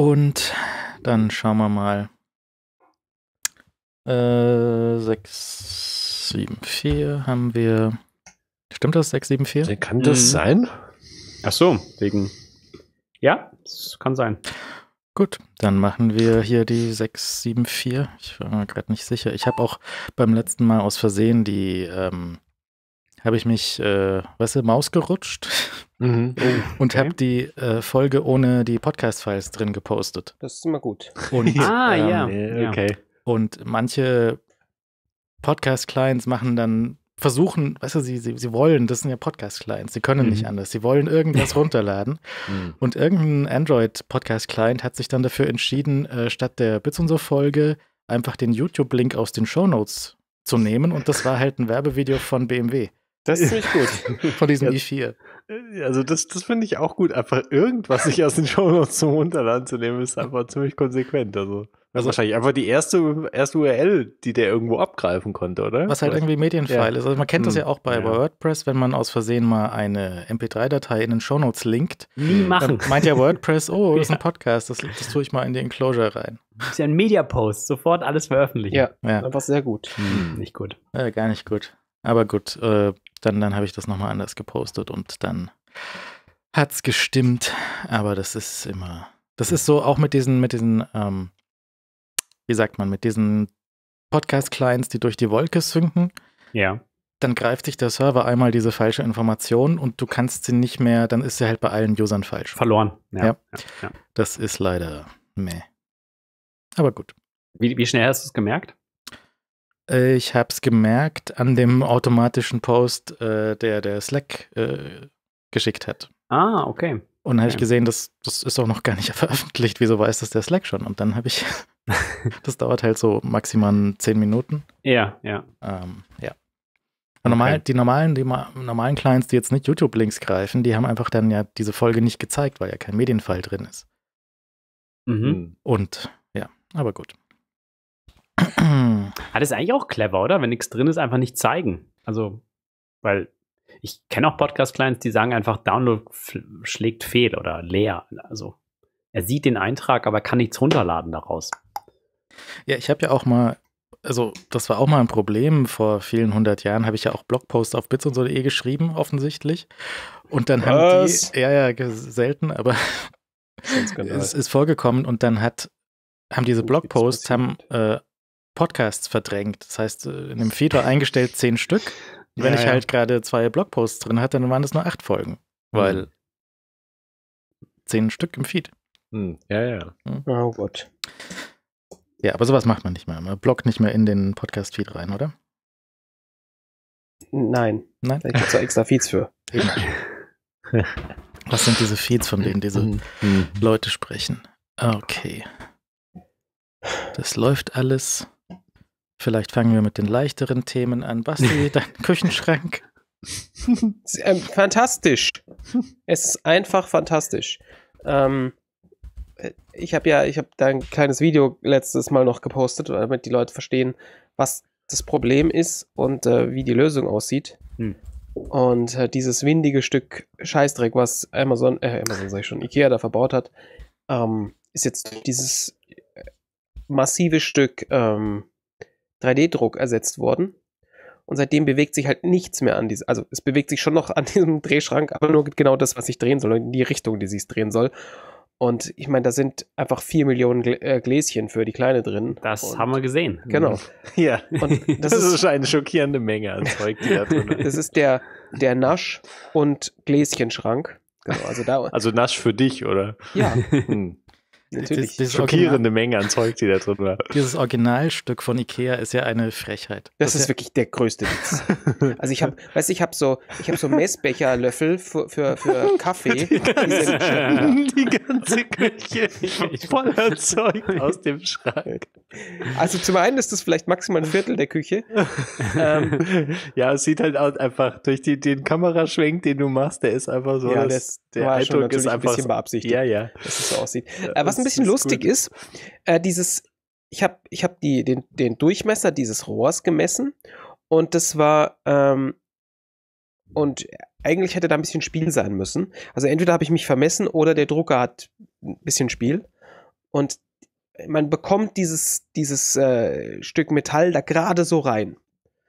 Und dann schauen wir mal. Äh, 674 haben wir. Stimmt das, 674? Kann das mhm. sein? Ach so, wegen. Ja, das kann sein. Gut, dann machen wir hier die 674. Ich war mir gerade nicht sicher. Ich habe auch beim letzten Mal aus Versehen die ähm, habe ich mich, äh, weißt du, Maus gerutscht mhm. oh, und okay. habe die äh, Folge ohne die Podcast-Files drin gepostet. Das ist immer gut. Und, ah, ähm, ja. okay. Und manche Podcast-Clients machen dann, versuchen, weißt du, sie, sie, sie wollen, das sind ja Podcast-Clients, sie können mhm. nicht anders, sie wollen irgendwas runterladen. Mhm. Und irgendein Android-Podcast-Client hat sich dann dafür entschieden, äh, statt der Bits und so Folge einfach den YouTube-Link aus den Shownotes zu nehmen und das war halt ein Werbevideo von BMW. Das ist ziemlich gut. Von diesem e 4 äh, Also das, das finde ich auch gut. Einfach irgendwas sich aus den Shownotes zum Unterland zu nehmen, ist einfach ziemlich konsequent. Also das ist wahrscheinlich einfach die erste, erste URL, die der irgendwo abgreifen konnte, oder? Was halt irgendwie Medienfile ja. ist. Also man kennt das ja hm. auch bei, ja. WordPress, wenn man aus Versehen mal eine MP3-Datei in den Shownotes linkt. Nie hm. machen. Dann meint ja WordPress, oh, das ist ein Podcast, das, das tue ich mal in die Enclosure rein. Das ist ja ein Media-Post, sofort alles veröffentlichen. Ja, ja. einfach sehr gut. Hm, nicht gut. Äh, gar nicht gut. Aber gut, äh, dann, dann habe ich das nochmal anders gepostet und dann hat es gestimmt. Aber das ist immer, das ist so auch mit diesen, mit diesen, ähm, wie sagt man, mit diesen Podcast-Clients, die durch die Wolke sinken. Ja. Dann greift sich der Server einmal diese falsche Information und du kannst sie nicht mehr, dann ist sie halt bei allen Usern falsch. Verloren. Ja. ja. ja. Das ist leider meh. Aber gut. Wie, wie schnell hast du es gemerkt? Äh, ich habe es gemerkt an dem automatischen Post, äh, der der Slack äh, geschickt hat. Ah, okay. Und dann habe okay. ich gesehen, das, das ist auch noch gar nicht veröffentlicht. Wieso weiß das der Slack schon? Und dann habe ich, das dauert halt so maximal zehn Minuten. Ja, ja. Ähm, ja. Okay. Normal, die normalen, die normalen Clients, die jetzt nicht YouTube-Links greifen, die haben einfach dann ja diese Folge nicht gezeigt, weil ja kein Medienfall drin ist. Mhm. Hm. Und ja, aber gut ah, das ist eigentlich auch clever, oder? Wenn nichts drin ist, einfach nicht zeigen. Also, weil ich kenne auch Podcast-Clients, die sagen einfach, Download schlägt fehl oder leer. Also, er sieht den Eintrag, aber kann nichts runterladen daraus. Ja, ich habe ja auch mal also das war auch mal ein Problem. Vor vielen hundert Jahren habe ich ja auch Blogposts auf bits und so.de geschrieben, offensichtlich. Und dann Was? haben die, ja, ja, selten, aber es ist vorgekommen und dann hat, haben diese Blogposts, haben äh, Podcasts verdrängt. Das heißt, äh, in dem Feed war eingestellt zehn Stück. Und wenn ja, ich ja. halt gerade zwei Blogposts drin hatte, dann waren das nur acht Folgen. Mhm. Weil mhm. zehn Stück im Feed. Mhm. Ja, ja. Mhm. Oh Gott. Ja, aber sowas macht man nicht mehr. Man bloggt nicht mehr in den Podcast-Feed rein, oder? Nein. Nein. Da gibt es extra Feeds für. Was sind diese Feeds, von denen diese mhm. Mhm. Leute sprechen? Okay. Das läuft alles. Vielleicht fangen wir mit den leichteren Themen an. Basti, dein Küchenschrank. ähm, fantastisch. Es ist einfach fantastisch. Ähm, äh, ich habe ja, ich habe da ein kleines Video letztes Mal noch gepostet, äh, damit die Leute verstehen, was das Problem ist und äh, wie die Lösung aussieht. Hm. Und äh, dieses windige Stück Scheißdreck, was Amazon, äh, Amazon sag ich schon, Ikea da verbaut hat, ähm, ist jetzt dieses äh, massive Stück ähm, 3D-Druck ersetzt worden. Und seitdem bewegt sich halt nichts mehr an diesem, also es bewegt sich schon noch an diesem Drehschrank, aber nur genau das, was ich drehen soll, in die Richtung, die sie es drehen soll. Und ich meine, da sind einfach vier Millionen äh, Gläschen für die Kleine drin. Das und haben wir gesehen. Genau. Ja. Und das, das ist eine schockierende Menge an Zeug, die da drin ist. Das ist der, der Nasch- und Gläschenschrank. Genau, also, da, also Nasch für dich, oder? Ja. Hm. Natürlich. Das, das schockierende Menge an Zeug, die da drin war. Dieses Originalstück von Ikea ist ja eine Frechheit. Das, das ist ja wirklich der größte Witz. also ich habe, weißt du, ich habe so, ich habe so Messbecherlöffel für, für, für Kaffee. Die ganze, die ganze Küche voller Zeug aus dem Schrank. Also zum einen ist das vielleicht maximal ein Viertel der Küche. ähm, ja, es sieht halt auch einfach durch die, den Kameraschwenk, den du machst, der ist einfach so. Ja, das, der war Eindruck schon ist ein bisschen beabsichtigt, ja, ja. dass es so aussieht. Ja, äh, was ein bisschen ist lustig gut. ist, äh, dieses, ich habe ich hab die, den, den Durchmesser dieses Rohrs gemessen und das war, ähm, und eigentlich hätte da ein bisschen Spiel sein müssen. Also entweder habe ich mich vermessen oder der Drucker hat ein bisschen Spiel. Und man bekommt dieses, dieses äh, Stück Metall da gerade so rein.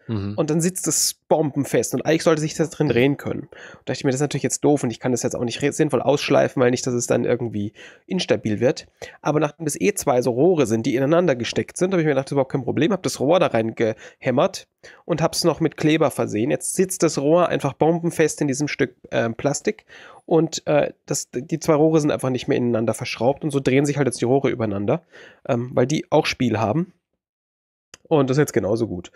Mhm. Und dann sitzt es bombenfest und eigentlich sollte sich das drin drehen können. Und dachte ich mir, das ist natürlich jetzt doof und ich kann das jetzt auch nicht sinnvoll ausschleifen, weil nicht, dass es dann irgendwie instabil wird. Aber nachdem das eh zwei so Rohre sind, die ineinander gesteckt sind, habe ich mir gedacht, das ist überhaupt kein Problem, habe das Rohr da reingehämmert und habe es noch mit Kleber versehen. Jetzt sitzt das Rohr einfach bombenfest in diesem Stück äh, Plastik und äh, das, die zwei Rohre sind einfach nicht mehr ineinander verschraubt und so drehen sich halt jetzt die Rohre übereinander, ähm, weil die auch Spiel haben. Und das ist jetzt genauso gut.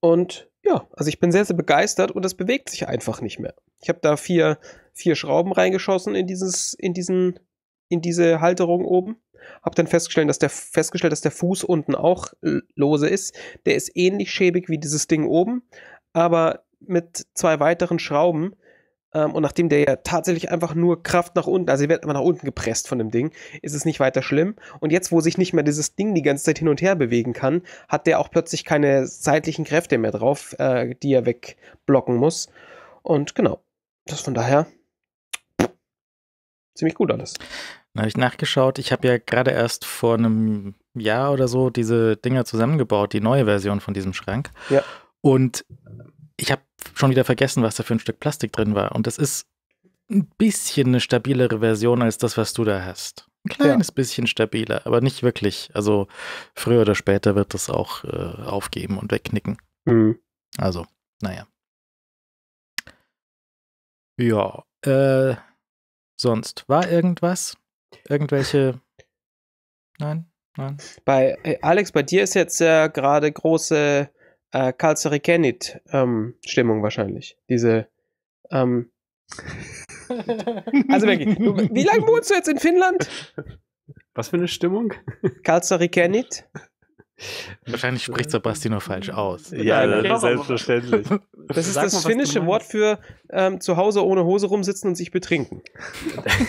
Und ja, also ich bin sehr, sehr begeistert und das bewegt sich einfach nicht mehr. Ich habe da vier, vier Schrauben reingeschossen in dieses, in diesen, in diese Halterung oben. Habe dann festgestellt, dass der festgestellt, dass der Fuß unten auch äh, lose ist. Der ist ähnlich schäbig wie dieses Ding oben, aber mit zwei weiteren Schrauben ähm, und nachdem der ja tatsächlich einfach nur Kraft nach unten, also er wird immer nach unten gepresst von dem Ding, ist es nicht weiter schlimm. Und jetzt, wo sich nicht mehr dieses Ding die ganze Zeit hin und her bewegen kann, hat der auch plötzlich keine seitlichen Kräfte mehr drauf, äh, die er wegblocken muss. Und genau, das von daher ziemlich gut alles. Dann habe ich nachgeschaut. Ich habe ja gerade erst vor einem Jahr oder so diese Dinger zusammengebaut, die neue Version von diesem Schrank. Ja. Und ich habe schon wieder vergessen, was da für ein Stück Plastik drin war. Und das ist ein bisschen eine stabilere Version als das, was du da hast. Ein kleines ja. bisschen stabiler, aber nicht wirklich. Also früher oder später wird das auch äh, aufgeben und wegknicken. Mhm. Also, naja. Ja, äh, sonst war irgendwas? Irgendwelche? Nein, nein. Bei äh, Alex, bei dir ist jetzt ja gerade große äh, Kalsarikenit ähm, Stimmung wahrscheinlich. Diese ähm, Also Becky, du, wie lange wohnst du jetzt in Finnland? Was für eine Stimmung? Kalsarikenit. Wahrscheinlich spricht Sebastian nur falsch aus. Ja, okay. das genau. selbstverständlich. Das ist Sag das mal, finnische Wort für ähm, zu Hause ohne Hose rumsitzen und sich betrinken.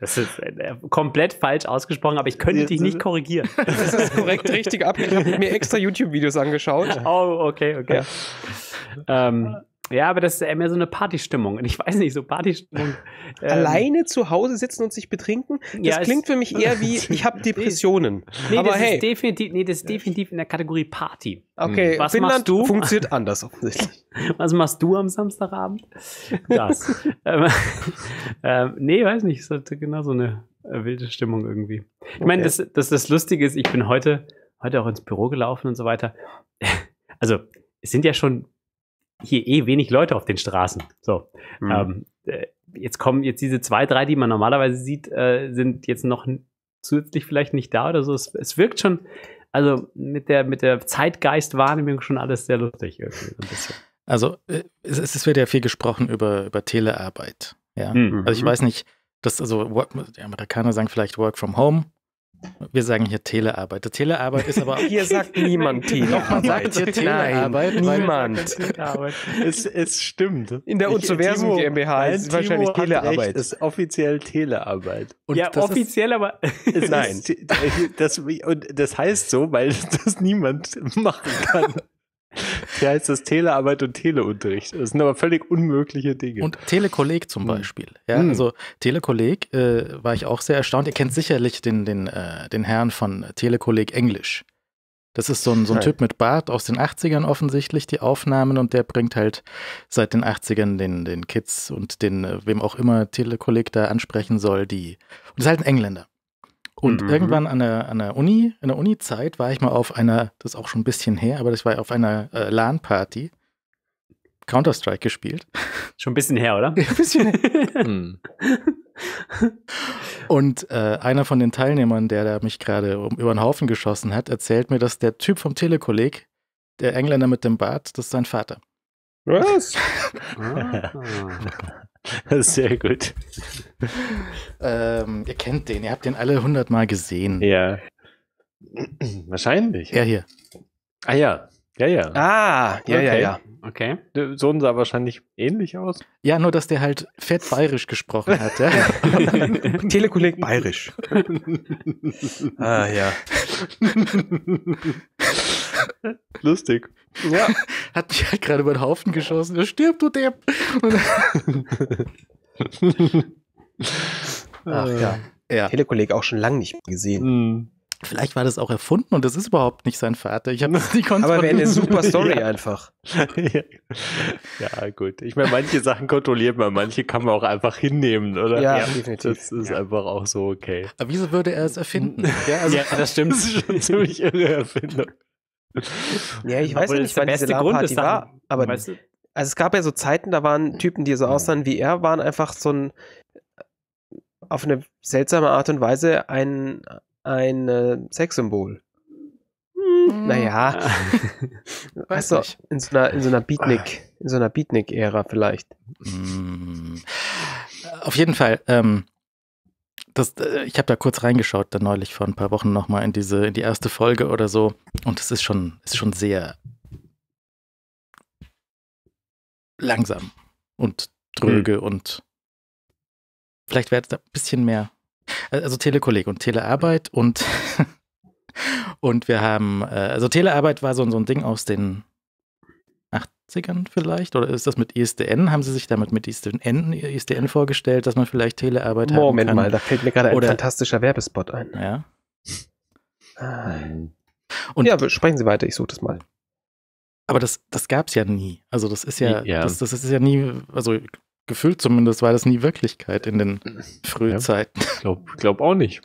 Das ist äh, äh, komplett falsch ausgesprochen, aber ich könnte dich nicht korrigieren. Das ist korrekt richtig ab. Ich habe mir extra YouTube-Videos angeschaut. Oh, okay, okay. Ja. Ähm, ja, aber das ist eher mehr so eine Partystimmung. Und ich weiß nicht, so Partystimmung. Ähm, Alleine zu Hause sitzen und sich betrinken, das ja, klingt für mich eher wie, ich habe Depressionen. Nee, aber das hey. ist definitiv, nee, das ist definitiv in der Kategorie Party. Okay, was Finnland machst du? funktioniert anders offensichtlich. Was machst du am Samstagabend? Das. ähm, ähm, nee, weiß nicht, es hatte genau so eine äh, wilde Stimmung irgendwie. Ich meine, okay. das, das, das Lustige ist, ich bin heute, heute auch ins Büro gelaufen und so weiter. Also, es sind ja schon hier eh wenig Leute auf den Straßen. So. Mhm. Ähm, äh, jetzt kommen jetzt diese zwei, drei, die man normalerweise sieht, äh, sind jetzt noch zusätzlich vielleicht nicht da oder so. Es, es wirkt schon, also mit der, mit der Zeitgeistwahrnehmung schon alles sehr lustig irgendwie so ein bisschen. Also äh, es, es wird ja viel gesprochen über, über Telearbeit. Ja? Mhm. Also ich mhm. weiß nicht, dass also die Amerikaner sagen vielleicht Work from Home, wir sagen hier Telearbeit. Telearbeit ist aber. auch. hier sagt niemand Telearbeit. Hier Telearbeit. Nein, niemand. Es, es stimmt. In der äh, Unzuversum GmbH nein, ist wahrscheinlich Telearbeit. Telearbeit. Recht, ist offiziell Telearbeit. Und ja, offiziell, ist, aber. Ist nein. Das, und das heißt so, weil das niemand machen kann. Wie heißt das? Telearbeit und Teleunterricht. Das sind aber völlig unmögliche Dinge. Und Telekolleg zum hm. Beispiel. Mhm. Ja, hm. also Telekolleg äh, war ich auch sehr erstaunt. Ihr kennt sicherlich den, den, äh, den Herrn von Telekolleg Englisch. Das ist so ein, so ein Typ mit Bart aus den 80ern offensichtlich, die Aufnahmen, und der bringt halt seit den 80ern den, den Kids und den, äh, wem auch immer Telekolleg da ansprechen soll, die. Und das ist halt ein Engländer. Und mhm. irgendwann an der, an der Uni, in der Uni-Zeit war ich mal auf einer, das ist auch schon ein bisschen her, aber das war auf einer äh, LAN-Party Counter-Strike gespielt. Schon ein bisschen her, oder? Ja, ein bisschen her. hm. Und äh, einer von den Teilnehmern, der da mich gerade um, über den Haufen geschossen hat, erzählt mir, dass der Typ vom Telekolleg, der Engländer mit dem Bart, das ist sein Vater. Was? ah. Sehr gut. ähm, ihr kennt den, ihr habt den alle hundertmal gesehen. Ja. Wahrscheinlich. Ja, hier. Ah ja. Ja, ja. Ah, ja, okay. ja, ja. Okay. Der Sohn sah wahrscheinlich ähnlich aus. Ja, nur dass der halt fett bayerisch gesprochen hat. Ja? Telekolleg bayerisch. ah, ja. Lustig. Ja. Hat mich halt gerade über den Haufen geschossen. Er stirbt, du Depp. Ach ja. Äh, ja. Telekolleg auch schon lange nicht mehr gesehen. Mhm. Vielleicht war das auch erfunden und das ist überhaupt nicht sein Vater. Ich habe das nicht Aber wäre eine super Story ja. einfach. ja. gut. Ich meine, manche Sachen kontrolliert man, manche kann man auch einfach hinnehmen, oder? Ja, definitiv. Das ist einfach auch so okay. Aber wieso würde er es erfinden? ja, also das stimmt. Das ist schon ziemlich irre Erfindung. Ja, ich weiß ja nicht, wann diese LAN-Party war, aber weißt du? also es gab ja so Zeiten, da waren Typen, die so aussahen wie er, waren einfach so ein auf eine seltsame Art und Weise ein, ein äh, Sexsymbol. Hm. Naja. also, in so einer, in so einer Beatnik, in so einer Beatnik-Ära vielleicht. Hm. Auf jeden Fall, ähm, das, äh, ich habe da kurz reingeschaut, dann neulich vor ein paar Wochen nochmal in diese, in die erste Folge oder so. Und es ist schon, ist schon sehr langsam und dröge hm. und vielleicht wäre es da ein bisschen mehr. Äh, also Telekolleg und Telearbeit und, und wir haben, äh, also Telearbeit war so, so ein Ding aus den 80ern vielleicht? Oder ist das mit ISDN? E Haben Sie sich damit mit ISDN, e ISDN e vorgestellt, dass man vielleicht Telearbeit Moment kann? Moment mal, da fällt mir gerade ein fantastischer Werbespot ein. Ja. Und ja, sprechen Sie weiter, ich suche das mal. Aber das, das gab es ja nie. Also das ist ja, ja. Das, das ist ja nie, also gefühlt zumindest war das nie Wirklichkeit in den Frühzeiten. Ich ja, glaube glaub auch nicht.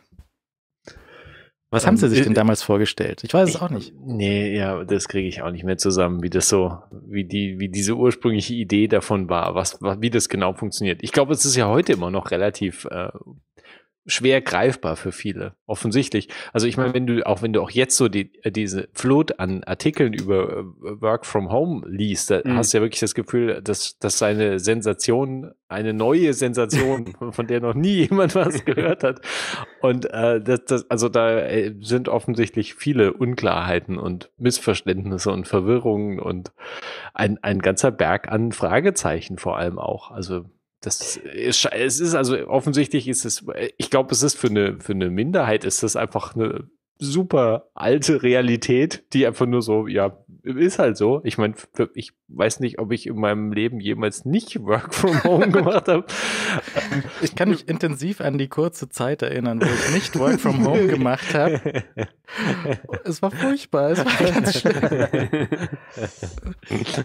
Was ähm, haben sie sich äh, denn äh, damals vorgestellt? Ich weiß es auch nicht. Nee, ja, das kriege ich auch nicht mehr zusammen, wie das so, wie die, wie diese ursprüngliche Idee davon war, was, wie das genau funktioniert. Ich glaube, es ist ja heute immer noch relativ äh, schwer greifbar für viele, offensichtlich. Also ich meine, wenn du auch wenn du auch jetzt so die, äh, diese Flut an Artikeln über äh, Work from Home liest, da mhm. hast du ja wirklich das Gefühl, dass das eine Sensation, eine neue Sensation, von der noch nie jemand was gehört hat. Und äh, das, das, also da äh, sind offensichtlich viele Unklarheiten und Missverständnisse und Verwirrungen und ein, ein ganzer Berg an Fragezeichen vor allem auch. Also das ist, es ist also offensichtlich ist es, ich glaube, es ist für eine, für eine Minderheit ist das einfach eine super alte Realität, die einfach nur so, ja, ist halt so. Ich meine, ich weiß nicht, ob ich in meinem Leben jemals nicht Work from Home gemacht habe. Ich kann mich intensiv an die kurze Zeit erinnern, wo ich nicht Work from Home gemacht habe. Es war furchtbar, es war ganz schlimm.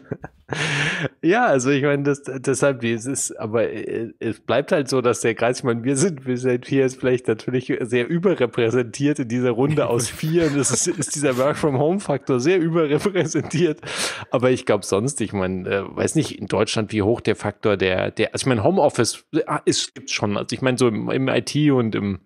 ja, also ich meine, das, deshalb, es ist, aber äh, es bleibt halt so, dass der Kreismann, wir sind, wir sind hier ist vielleicht natürlich sehr überrepräsentiert in dieser Runde aus vier. Und es ist, ist dieser Work from Home Faktor sehr überrepräsentiert. Aber ich glaube sonst, ich meine, äh, weiß nicht in Deutschland, wie hoch der Faktor der, der, also ich meine, Homeoffice ist, äh, gibt's schon. Also ich meine, so im, im IT und im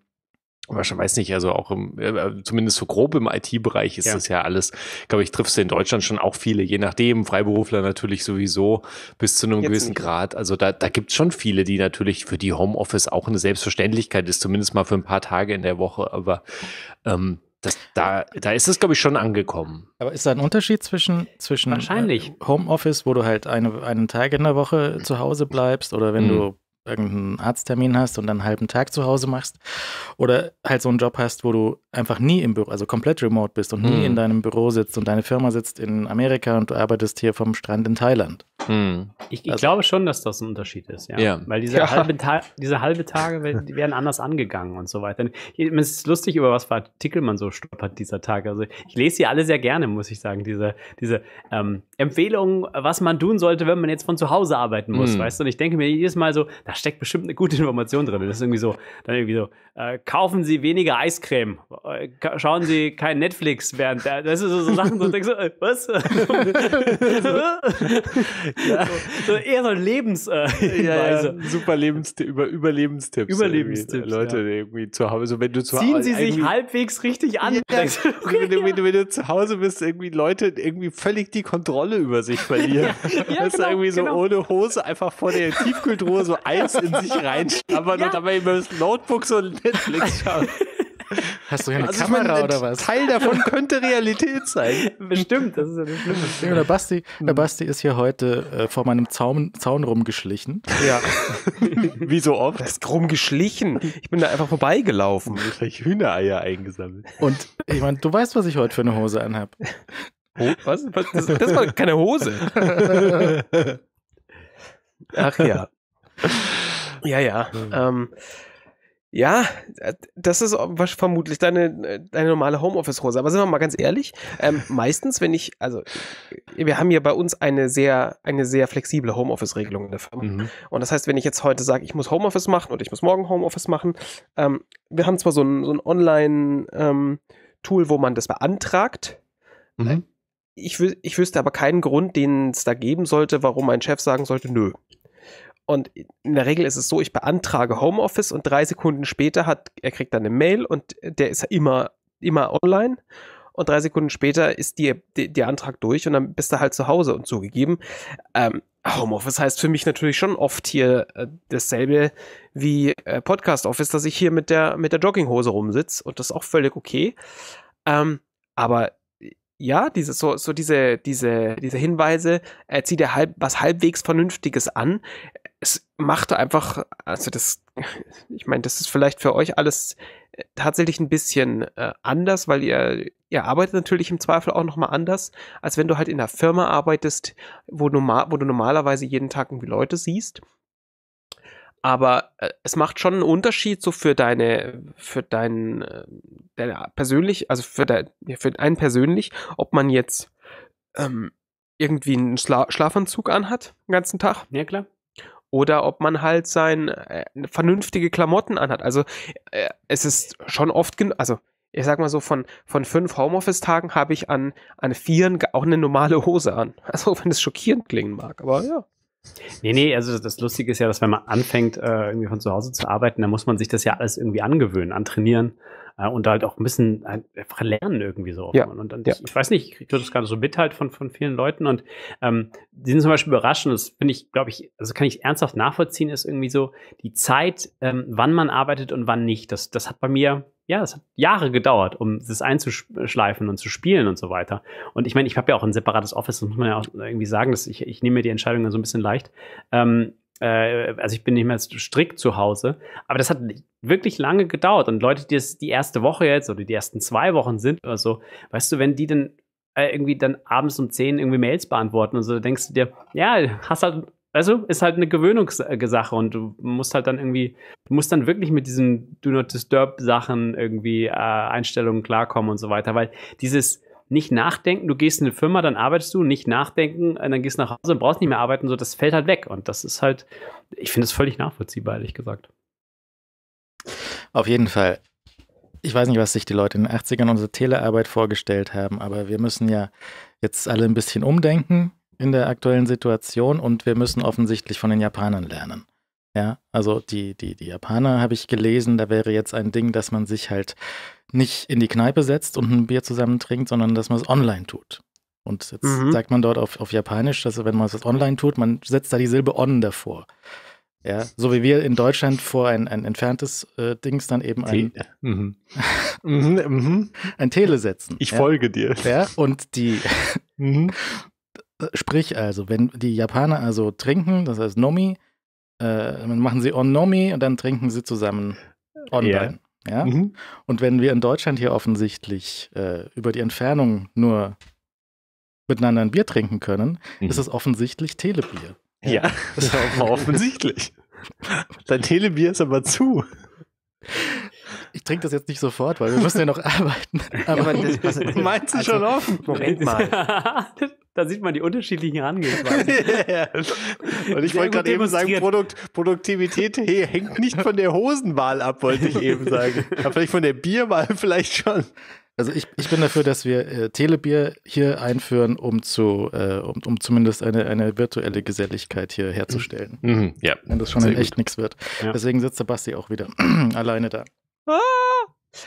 aber schon weiß nicht, also auch im, äh, äh zumindest so grob im IT-Bereich ist ja. das ja alles, glaube ich, triffst du in Deutschland schon auch viele, je nachdem, Freiberufler natürlich sowieso bis zu einem Jetzt gewissen nicht. Grad. Also da, da gibt es schon viele, die natürlich für die Homeoffice auch eine Selbstverständlichkeit ist, zumindest mal für ein paar Tage in der Woche, aber ähm, das, da, da ist es, glaube ich, schon angekommen. Aber ist da ein Unterschied zwischen, zwischen äh, Wahrscheinlich. Homeoffice, wo du halt eine, einen Tag in der Woche zu Hause bleibst oder wenn mhm. du irgendeinen Arzttermin hast und dann einen halben Tag zu Hause machst oder halt so einen Job hast, wo du einfach nie im Büro, also komplett remote bist und nie mhm. in deinem Büro sitzt und deine Firma sitzt in Amerika und du arbeitest hier vom Strand in Thailand. Mhm. Ich, ich also, glaube schon, dass das ein Unterschied ist, ja. ja. Weil diese, ja. Halbe diese halbe Tage werden, werden anders angegangen und so weiter. Es ist lustig, über was für Artikel man so stolpert dieser Tage. Also ich lese sie alle sehr gerne, muss ich sagen, diese, diese ähm, Empfehlungen, was man tun sollte, wenn man jetzt von zu Hause arbeiten muss, mhm. weißt du? Und ich denke mir jedes Mal so, da da steckt bestimmt eine gute Information drin. Das ist irgendwie so, dann irgendwie so, äh, kaufen Sie weniger Eiscreme, äh, schauen Sie kein Netflix während der, das ist so, so Sachen, so denkst du, äh, was? so, so, eher so Lebensweise. Äh, ja, ja, super Lebenstipp, über Überlebenstipps. Überlebenstipps. Irgendwie. Leute, irgendwie zu Hause, so wenn du zu Ziehen Hause. Ziehen Sie sich halbwegs richtig an. Denkst, okay, wenn, du, wenn, du, wenn, du, zu Hause bist, irgendwie Leute irgendwie völlig die Kontrolle über sich verlieren. ja, das genau, ist irgendwie so genau. ohne Hose einfach vor der Tiefkühltruhe so ein Eis in sich reinschlabbern ja. und dabei über das Notebook so Netflix schauen. Hast du hier eine also Kamera meine, oder was? Teil davon könnte Realität sein. Bestimmt, das ist ja das Schlimme. Der Basti, der hm. Basti ist hier heute äh, vor meinem Zaun, Zaun rumgeschlichen. Ja. Wie so oft? Das ist rumgeschlichen. Ich bin da einfach vorbeigelaufen. Ich habe Hühnereier eingesammelt. Und ich meine, du weißt, was ich heute für eine Hose anhab. Ho was? was? Das, das war keine Hose. Ach ja. Ja, ja. Mhm. Ähm, ja, das ist vermutlich deine, deine normale Homeoffice-Hose. Aber sind wir mal ganz ehrlich, ähm, meistens, wenn ich, also wir haben ja bei uns eine sehr, eine sehr flexible Homeoffice-Regelung in der Firma. Mhm. Und das heißt, wenn ich jetzt heute sage, ich muss Homeoffice machen oder ich muss morgen Homeoffice machen, ähm, wir haben zwar so ein, so ein Online-Tool, ähm, wo man das beantragt. Mhm. Äh, ich, wü ich wüsste aber keinen Grund, den es da geben sollte, warum mein Chef sagen sollte, nö. Und in der Regel ist es so, ich beantrage Homeoffice und drei Sekunden später hat, er kriegt dann eine Mail und der ist immer, immer online. Und drei Sekunden später ist die, die, Antrag durch und dann bist du halt zu Hause und zugegeben. Ähm, Homeoffice heißt für mich natürlich schon oft hier äh, dasselbe wie äh, Podcast Office, dass ich hier mit der, mit der Jogginghose rumsitze und das ist auch völlig okay. Ähm, aber ja, diese, so, so diese, diese, diese Hinweise, äh, zieh halb, was halbwegs Vernünftiges an es machte einfach, also das, ich meine, das ist vielleicht für euch alles äh, tatsächlich ein bisschen äh, anders, weil ihr, ihr arbeitet natürlich im Zweifel auch nochmal anders, als wenn du halt in einer Firma arbeitest, wo, normal, wo du normalerweise jeden Tag irgendwie Leute siehst. Aber äh, es macht schon einen Unterschied so für deine, für deinen, äh, deine persönlich, also für, dein, für einen persönlich, ob man jetzt ähm, irgendwie einen Schla Schlafanzug anhat den ganzen Tag. Ja, klar oder ob man halt sein äh, vernünftige Klamotten anhat. Also äh, es ist schon oft, genug, also ich sag mal so, von, von fünf Homeoffice-Tagen habe ich an, an vieren auch eine normale Hose an. Also wenn es schockierend klingen mag, aber ja. Nee, nee, also das Lustige ist ja, dass wenn man anfängt, äh, irgendwie von zu Hause zu arbeiten, dann muss man sich das ja alles irgendwie angewöhnen, antrainieren und halt auch ein bisschen halt einfach lernen irgendwie so. Ja. Ne? Und dann, ja. ich weiß nicht, ich kriege das gerade so mit halt von, von vielen Leuten und ähm, die sind zum Beispiel überrascht und das finde ich, glaube ich, also kann ich ernsthaft nachvollziehen, ist irgendwie so die Zeit, ähm, wann man arbeitet und wann nicht. Das, das hat bei mir ja, es hat Jahre gedauert, um das einzuschleifen und zu spielen und so weiter. Und ich meine, ich habe ja auch ein separates Office, das muss man ja auch irgendwie sagen, dass ich, ich nehme mir die Entscheidung so ein bisschen leicht. Ähm, äh, also ich bin nicht mehr strikt zu Hause. Aber das hat wirklich lange gedauert. Und Leute, die es die erste Woche jetzt oder die ersten zwei Wochen sind oder so, weißt du, wenn die dann äh, irgendwie dann abends um 10 irgendwie Mails beantworten und so, denkst du dir, ja, hast halt also ist halt eine Gewöhnungssache und du musst halt dann irgendwie, du musst dann wirklich mit diesen Do Not Disturb Sachen irgendwie äh, Einstellungen klarkommen und so weiter, weil dieses nicht nachdenken, du gehst in eine Firma, dann arbeitest du, nicht nachdenken, äh, dann gehst du nach Hause und brauchst nicht mehr arbeiten, so das fällt halt weg. Und das ist halt, ich finde es völlig nachvollziehbar, ehrlich gesagt. Auf jeden Fall. Ich weiß nicht, was sich die Leute in den 80ern unsere Telearbeit vorgestellt haben, aber wir müssen ja jetzt alle ein bisschen umdenken in der aktuellen Situation und wir müssen offensichtlich von den Japanern lernen. Ja, also die, die, die Japaner habe ich gelesen, da wäre jetzt ein Ding, dass man sich halt nicht in die Kneipe setzt und ein Bier zusammen trinkt, sondern dass man es online tut. Und jetzt mhm. sagt man dort auf, auf Japanisch, dass wenn man es online tut, man setzt da die Silbe on davor. Ja, so wie wir in Deutschland vor ein, ein entferntes äh, Dings dann eben ein, Te mhm. Mhm, mhm. ein Tele setzen. Ich ja? folge dir. Ja, und die, mhm. sprich also, wenn die Japaner also trinken, das heißt Nomi, äh, machen sie Onnomi und dann trinken sie zusammen online. Ja. ja? Mhm. Und wenn wir in Deutschland hier offensichtlich äh, über die Entfernung nur miteinander ein Bier trinken können, mhm. ist es offensichtlich Telebier. Ja, das war offensichtlich. Dein Telebier ist aber zu ich trinke das jetzt nicht sofort, weil wir müssen ja noch arbeiten. Aber ja, das, also, meinst du also, schon offen? Moment mal. da sieht man die unterschiedlichen Herangehensweisen. yeah. Und ich wollte gerade eben sagen, Produkt, Produktivität hey, hängt nicht von der Hosenwahl ab, wollte ich eben sagen. Aber vielleicht von der Bierwahl vielleicht schon. Also ich, ich bin dafür, dass wir äh, Telebier hier einführen, um zu, äh, um, um zumindest eine, eine virtuelle Geselligkeit hier herzustellen. Mhm, ja. Wenn das schon Sehr in echt nichts wird. Ja. Deswegen sitzt der Basti auch wieder alleine da. Ah.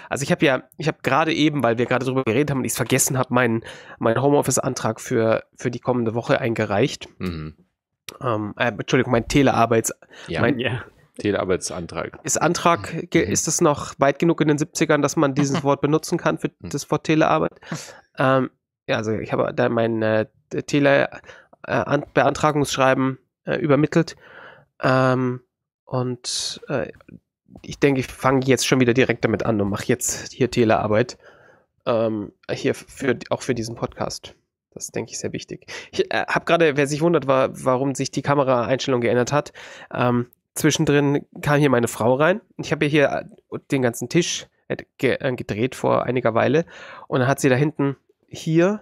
Also ich habe ja, ich habe gerade eben, weil wir gerade darüber geredet haben und ich es vergessen habe, meinen mein Homeoffice-Antrag für, für die kommende Woche eingereicht. Mhm. Ähm, äh, Entschuldigung, mein Telearbeits... Ja. Mein, ja. Telearbeitsantrag. Ist Antrag, mhm. ist das noch weit genug in den 70ern, dass man dieses Wort benutzen kann für mhm. das Wort Telearbeit? Ähm, ja, also ich habe da mein äh, Telebeantragungsschreiben äh, äh, übermittelt ähm, und äh, ich denke, ich fange jetzt schon wieder direkt damit an und mache jetzt hier Telearbeit. Ähm, hier für, auch für diesen Podcast. Das denke ich sehr wichtig. Ich äh, habe gerade, wer sich wundert, war, warum sich die Kameraeinstellung geändert hat. Ähm, zwischendrin kam hier meine Frau rein. Ich habe hier äh, den ganzen Tisch äh, äh, gedreht vor einiger Weile und dann hat sie da hinten hier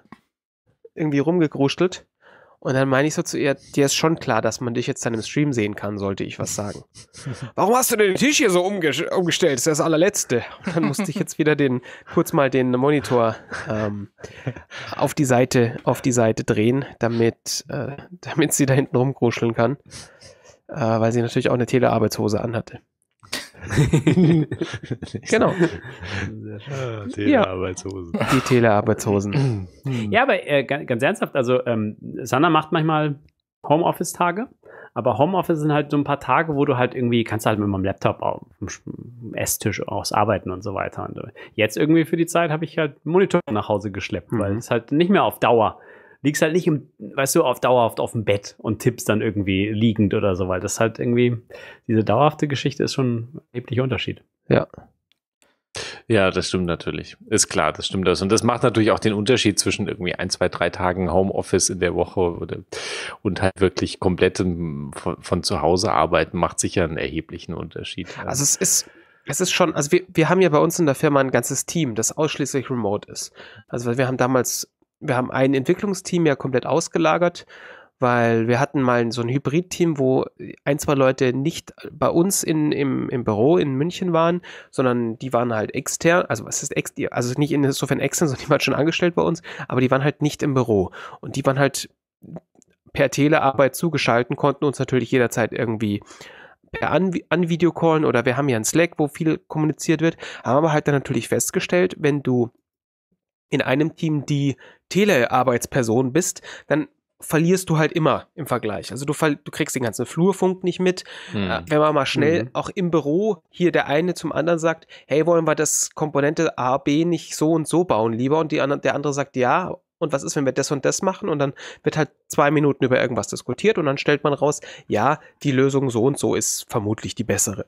irgendwie rumgekruschelt und dann meine ich so zu ihr, dir ist schon klar, dass man dich jetzt dann im Stream sehen kann, sollte ich was sagen. Warum hast du denn den Tisch hier so umge umgestellt? Das ist das allerletzte. Und dann musste ich jetzt wieder den, kurz mal den Monitor ähm, auf die Seite, auf die Seite drehen, damit, äh, damit sie da hinten rumkruscheln kann. Äh, weil sie natürlich auch eine Telearbeitshose anhatte. genau. Ah, Telearbeitshosen. die Telearbeitshosen. Hm. ja, aber äh, ganz ernsthaft, also ähm, Sanna macht manchmal Homeoffice-Tage, aber Homeoffice sind halt so ein paar Tage, wo du halt irgendwie, kannst halt mit meinem Laptop auf Esstisch aus arbeiten und so weiter. Und äh, jetzt irgendwie für die Zeit habe ich halt Monitor nach Hause geschleppt, mhm. weil es halt nicht mehr auf Dauer äh, liegst halt nicht im, weißt du, auf dauerhaft auf dem Bett und tippst dann irgendwie liegend oder so, weil das halt irgendwie, diese dauerhafte Geschichte ist schon ein erheblicher Unterschied. Ja. Ja, das stimmt natürlich. Ist klar, das stimmt das. Und das macht natürlich auch den Unterschied zwischen irgendwie ein, zwei, drei Tagen Homeoffice in der Woche oder, und halt wirklich komplett von, von zu Hause arbeiten, macht sicher einen erheblichen Unterschied. Also es ist, es ist schon, also wir, wir haben ja bei uns in der Firma ein ganzes Team, das ausschließlich remote ist. Also wir haben damals wir haben ein Entwicklungsteam ja komplett ausgelagert, weil wir hatten mal so ein Hybrid-Team, wo ein, zwei Leute nicht bei uns in, im, im Büro in München waren, sondern die waren halt extern, also was ist extern, also nicht insofern extern, sondern die waren schon angestellt bei uns, aber die waren halt nicht im Büro und die waren halt per Telearbeit zugeschalten, konnten uns natürlich jederzeit irgendwie per an, an Videocallen oder wir haben ja einen Slack, wo viel kommuniziert wird, haben aber halt dann natürlich festgestellt, wenn du in einem Team die Telearbeitsperson bist, dann verlierst du halt immer im Vergleich. Also du, du kriegst den ganzen Flurfunk nicht mit. Hm. Äh, wenn man mal schnell hm. auch im Büro hier der eine zum anderen sagt, hey, wollen wir das Komponente A, B nicht so und so bauen lieber? Und andere, der andere sagt, ja, und was ist, wenn wir das und das machen? Und dann wird halt zwei Minuten über irgendwas diskutiert und dann stellt man raus, ja, die Lösung so und so ist vermutlich die bessere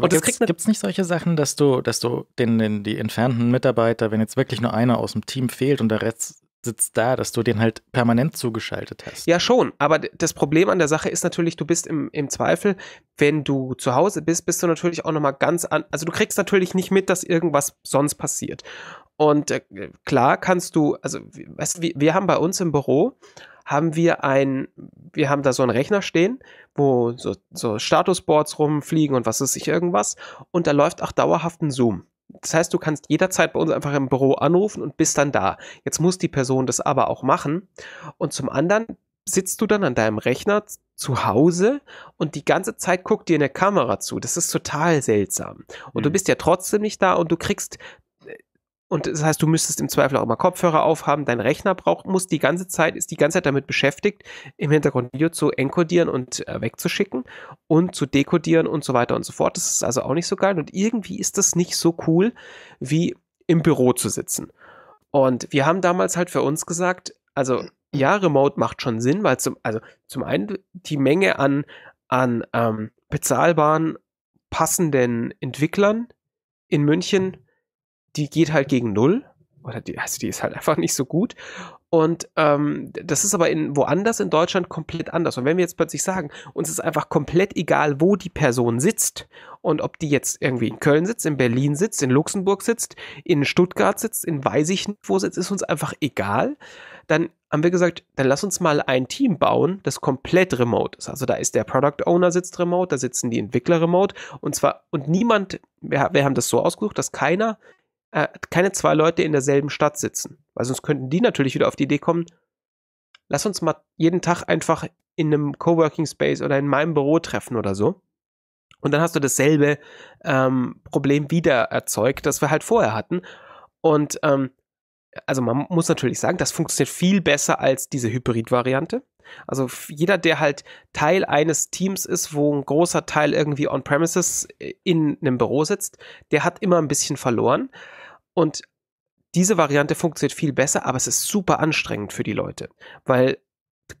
und gibt's, gibt es nicht solche Sachen, dass du, dass du den, den, die entfernten Mitarbeiter, wenn jetzt wirklich nur einer aus dem Team fehlt und der Rest sitzt da, dass du den halt permanent zugeschaltet hast. Ja, schon. Aber das Problem an der Sache ist natürlich, du bist im, im Zweifel, wenn du zu Hause bist, bist du natürlich auch nochmal ganz an. Also du kriegst natürlich nicht mit, dass irgendwas sonst passiert. Und äh, klar kannst du, also weißt du, wir, wir haben bei uns im Büro haben wir ein, wir haben da so einen Rechner stehen, wo so, so Statusboards rumfliegen und was ist ich irgendwas. Und da läuft auch dauerhaft ein Zoom. Das heißt, du kannst jederzeit bei uns einfach im Büro anrufen und bist dann da. Jetzt muss die Person das aber auch machen. Und zum anderen sitzt du dann an deinem Rechner zu Hause und die ganze Zeit guckt dir eine Kamera zu. Das ist total seltsam. Und mhm. du bist ja trotzdem nicht da und du kriegst und das heißt, du müsstest im Zweifel auch immer Kopfhörer aufhaben, dein Rechner braucht, muss die ganze Zeit, ist die ganze Zeit damit beschäftigt, im Hintergrund Video zu encodieren und äh, wegzuschicken und zu dekodieren und so weiter und so fort. Das ist also auch nicht so geil. Und irgendwie ist das nicht so cool, wie im Büro zu sitzen. Und wir haben damals halt für uns gesagt, also ja, Remote macht schon Sinn, weil zum, also zum einen die Menge an, an ähm, bezahlbaren, passenden Entwicklern in München die geht halt gegen null. Oder die, also die ist halt einfach nicht so gut. Und ähm, das ist aber in, woanders in Deutschland komplett anders. Und wenn wir jetzt plötzlich sagen, uns ist einfach komplett egal, wo die Person sitzt und ob die jetzt irgendwie in Köln sitzt, in Berlin sitzt, in Luxemburg sitzt, in Stuttgart sitzt, in weiß ich nicht wo sitzt, ist uns einfach egal, dann haben wir gesagt, dann lass uns mal ein Team bauen, das komplett remote ist. Also da ist der Product Owner sitzt remote, da sitzen die Entwickler remote und zwar und niemand, wir, wir haben das so ausgesucht, dass keiner äh, keine zwei Leute in derselben Stadt sitzen. Weil sonst könnten die natürlich wieder auf die Idee kommen, lass uns mal jeden Tag einfach in einem Coworking Space oder in meinem Büro treffen oder so. Und dann hast du dasselbe ähm, Problem wieder erzeugt, das wir halt vorher hatten. Und ähm, also man muss natürlich sagen, das funktioniert viel besser als diese Hybrid-Variante. Also jeder, der halt Teil eines Teams ist, wo ein großer Teil irgendwie on-premises äh, in einem Büro sitzt, der hat immer ein bisschen verloren. Und diese Variante funktioniert viel besser, aber es ist super anstrengend für die Leute, weil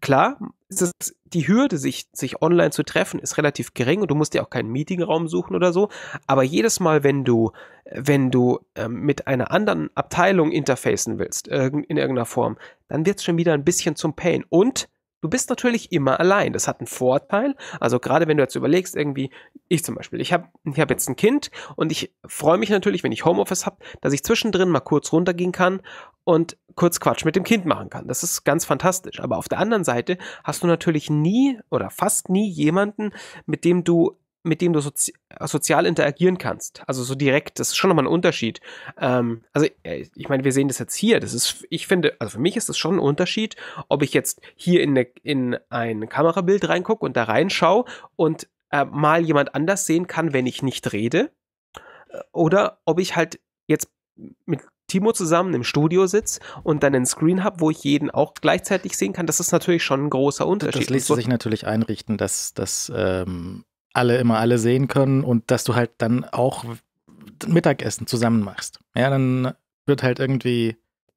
klar, es, die Hürde, sich, sich online zu treffen, ist relativ gering und du musst dir auch keinen Meetingraum suchen oder so. Aber jedes Mal, wenn du, wenn du ähm, mit einer anderen Abteilung interfacen willst, irg in irgendeiner Form, dann wird es schon wieder ein bisschen zum Pain. Und Du bist natürlich immer allein. Das hat einen Vorteil. Also gerade wenn du jetzt überlegst, irgendwie, ich zum Beispiel, ich habe ich hab jetzt ein Kind und ich freue mich natürlich, wenn ich Homeoffice habe, dass ich zwischendrin mal kurz runtergehen kann und kurz Quatsch mit dem Kind machen kann. Das ist ganz fantastisch. Aber auf der anderen Seite hast du natürlich nie oder fast nie jemanden, mit dem du mit dem du sozi äh, sozial interagieren kannst. Also so direkt, das ist schon nochmal ein Unterschied. Ähm, also äh, ich meine, wir sehen das jetzt hier. Das ist, ich finde, also für mich ist das schon ein Unterschied, ob ich jetzt hier in, ne, in ein Kamerabild reingucke und da reinschaue und äh, mal jemand anders sehen kann, wenn ich nicht rede. Äh, oder ob ich halt jetzt mit Timo zusammen im Studio sitze und dann einen Screen habe, wo ich jeden auch gleichzeitig sehen kann, das ist natürlich schon ein großer Unterschied. Das lässt sich natürlich einrichten, dass, dass ähm, alle immer alle sehen können und dass du halt dann auch Mittagessen zusammen machst. Ja, dann wird halt irgendwie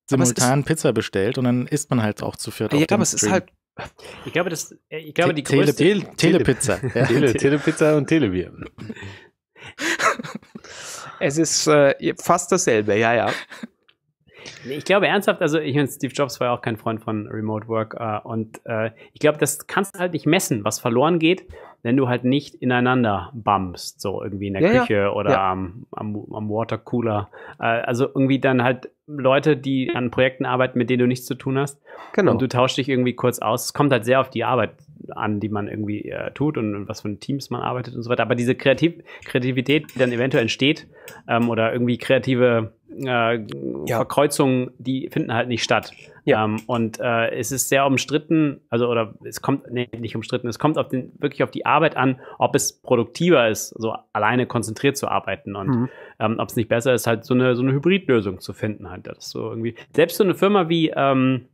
simultan Pizza bestellt und dann isst man halt auch zu viert. Ja, ich glaube, es ist halt. Ich glaube, das, äh, ich glaube, die größte. Tele Telepizza. Ja. Tele Telepizza und Telebier. es ist äh, fast dasselbe, ja, ja. Ich glaube ernsthaft, also ich meine, Steve Jobs war ja auch kein Freund von Remote Work äh, und äh, ich glaube, das kannst du halt nicht messen, was verloren geht wenn du halt nicht ineinander bumpst, so irgendwie in der ja, Küche ja. oder ja. Am, am, am Watercooler. Äh, also irgendwie dann halt Leute, die hm. an Projekten arbeiten, mit denen du nichts zu tun hast. Genau. Und du tauschst dich irgendwie kurz aus. Es kommt halt sehr auf die Arbeit an, die man irgendwie äh, tut und, und, was für Teams man arbeitet und so weiter. Aber diese Kreativ Kreativität, die dann eventuell entsteht ähm, oder irgendwie kreative äh, Verkreuzungen, die finden halt nicht statt. Ja. Ähm, und äh, es ist sehr umstritten, also oder es kommt, nee, nicht umstritten, es kommt auf den, wirklich auf die Arbeit an, ob es produktiver ist, so alleine konzentriert zu arbeiten und mhm. ähm, ob es nicht besser ist, halt so eine, so eine Hybridlösung zu finden, halt. Das ist so irgendwie. Selbst so eine Firma wie, ähm,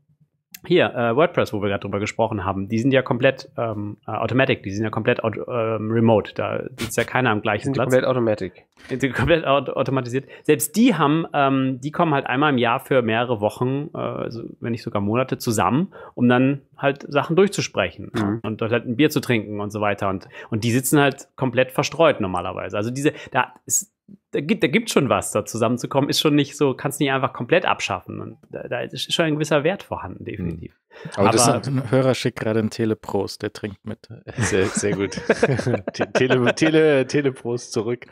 hier, äh, WordPress, wo wir gerade drüber gesprochen haben, die sind ja komplett ähm, äh, automatic, die sind ja komplett ähm, remote. Da sitzt ja keiner am gleichen sind Platz. Komplett automatic. Die sind komplett aut automatisiert. Selbst die haben, ähm, die kommen halt einmal im Jahr für mehrere Wochen, äh, wenn nicht sogar Monate, zusammen, um dann halt Sachen durchzusprechen ne? mhm. und halt ein Bier zu trinken und so weiter. Und, und die sitzen halt komplett verstreut normalerweise. Also diese, da ist da gibt da gibt schon was, da zusammenzukommen, ist schon nicht so, kannst nicht einfach komplett abschaffen. Und da, da ist schon ein gewisser Wert vorhanden, definitiv. Mhm. Aber, Aber das ein Hörer schickt gerade einen Teleprost, der trinkt mit. Sehr, sehr gut. Tele, Tele, Teleprost zurück.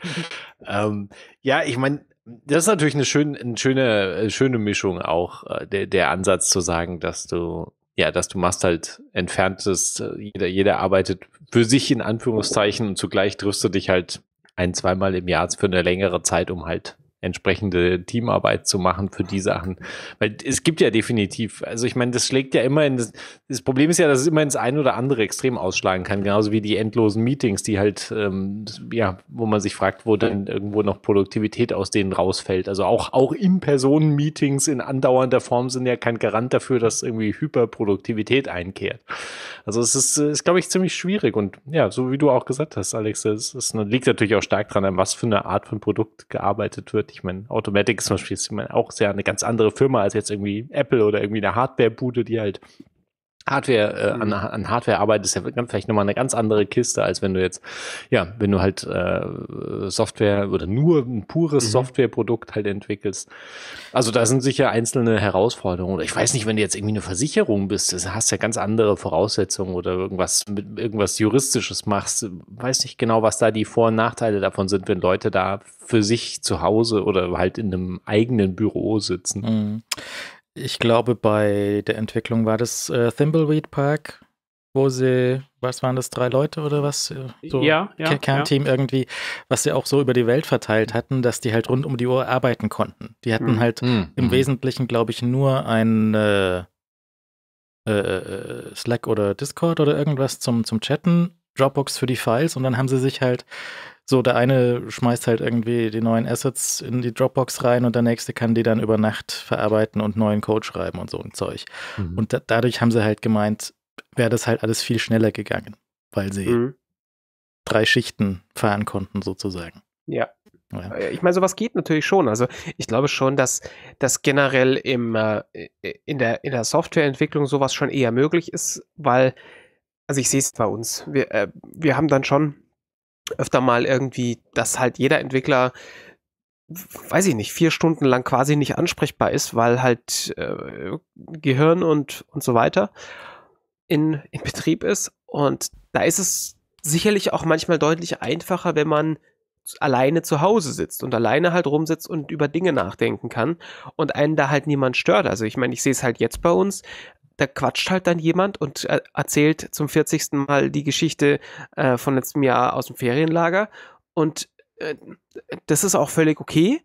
Ähm, ja, ich meine, das ist natürlich eine, schön, eine schöne, äh, schöne Mischung auch, äh, der, der Ansatz zu sagen, dass du ja, dass du machst halt entferntes, äh, jeder, jeder arbeitet für sich in Anführungszeichen und zugleich triffst du dich halt ein, zweimal im Jahr für eine längere Zeit, um halt entsprechende Teamarbeit zu machen für die Sachen. Weil es gibt ja definitiv, also ich meine, das schlägt ja immer in das, das, Problem ist ja, dass es immer ins ein oder andere Extrem ausschlagen kann, genauso wie die endlosen Meetings, die halt, ähm, ja, wo man sich fragt, wo dann irgendwo noch Produktivität aus denen rausfällt. Also auch, auch In-Personen-Meetings in andauernder Form sind ja kein Garant dafür, dass irgendwie Hyperproduktivität einkehrt. Also es ist, ist glaube ich, ziemlich schwierig und ja, so wie du auch gesagt hast, Alex, es, es liegt natürlich auch stark dran, an was für eine Art von Produkt gearbeitet wird. Ich meine, Automatic ist zum Beispiel ist, ich mein, auch sehr eine ganz andere Firma als jetzt irgendwie Apple oder irgendwie eine Hardware-Bude, die halt Hardware, äh, mhm. an, an Hardware arbeitest, ja vielleicht nochmal eine ganz andere Kiste, als wenn du jetzt, ja, wenn du halt äh, Software oder nur ein pures mhm. Softwareprodukt halt entwickelst. Also da sind sicher einzelne Herausforderungen. Ich weiß nicht, wenn du jetzt irgendwie eine Versicherung bist, das hast ja ganz andere Voraussetzungen oder irgendwas mit irgendwas Juristisches machst. Weiß nicht genau, was da die Vor- und Nachteile davon sind, wenn Leute da für sich zu Hause oder halt in einem eigenen Büro sitzen. Mhm. Ich glaube, bei der Entwicklung war das äh, Thimbleweed Park, wo sie, was waren das, drei Leute oder was? Äh, so ja, ja. Kernteam ja. irgendwie, was sie auch so über die Welt verteilt hatten, dass die halt rund um die Uhr arbeiten konnten. Die hatten mhm. halt mhm. im hm. Wesentlichen, glaube ich, nur ein äh, äh, äh, Slack oder Discord oder irgendwas zum, zum Chatten, Dropbox für die Files und dann haben sie sich halt so, der eine schmeißt halt irgendwie die neuen Assets in die Dropbox rein und der nächste kann die dann über Nacht verarbeiten und neuen Code schreiben und so ein Zeug. Mhm. Und da, dadurch haben sie halt gemeint, wäre das halt alles viel schneller gegangen, weil sie mhm. drei Schichten fahren konnten sozusagen. Ja. ja. Ich meine, sowas geht natürlich schon. Also ich glaube schon, dass, dass generell im, äh, in, der, in der Softwareentwicklung sowas schon eher möglich ist, weil, also ich sehe es bei uns, wir, äh, wir haben dann schon öfter mal irgendwie, dass halt jeder Entwickler weiß ich nicht, vier Stunden lang quasi nicht ansprechbar ist, weil halt äh, Gehirn und, und so weiter in, in Betrieb ist. Und da ist es sicherlich auch manchmal deutlich einfacher, wenn man alleine zu Hause sitzt und alleine halt rumsitzt und über Dinge nachdenken kann und einen da halt niemand stört. Also ich meine, ich sehe es halt jetzt bei uns da quatscht halt dann jemand und äh, erzählt zum 40. Mal die Geschichte äh, von letztem Jahr aus dem Ferienlager. Und äh, das ist auch völlig okay.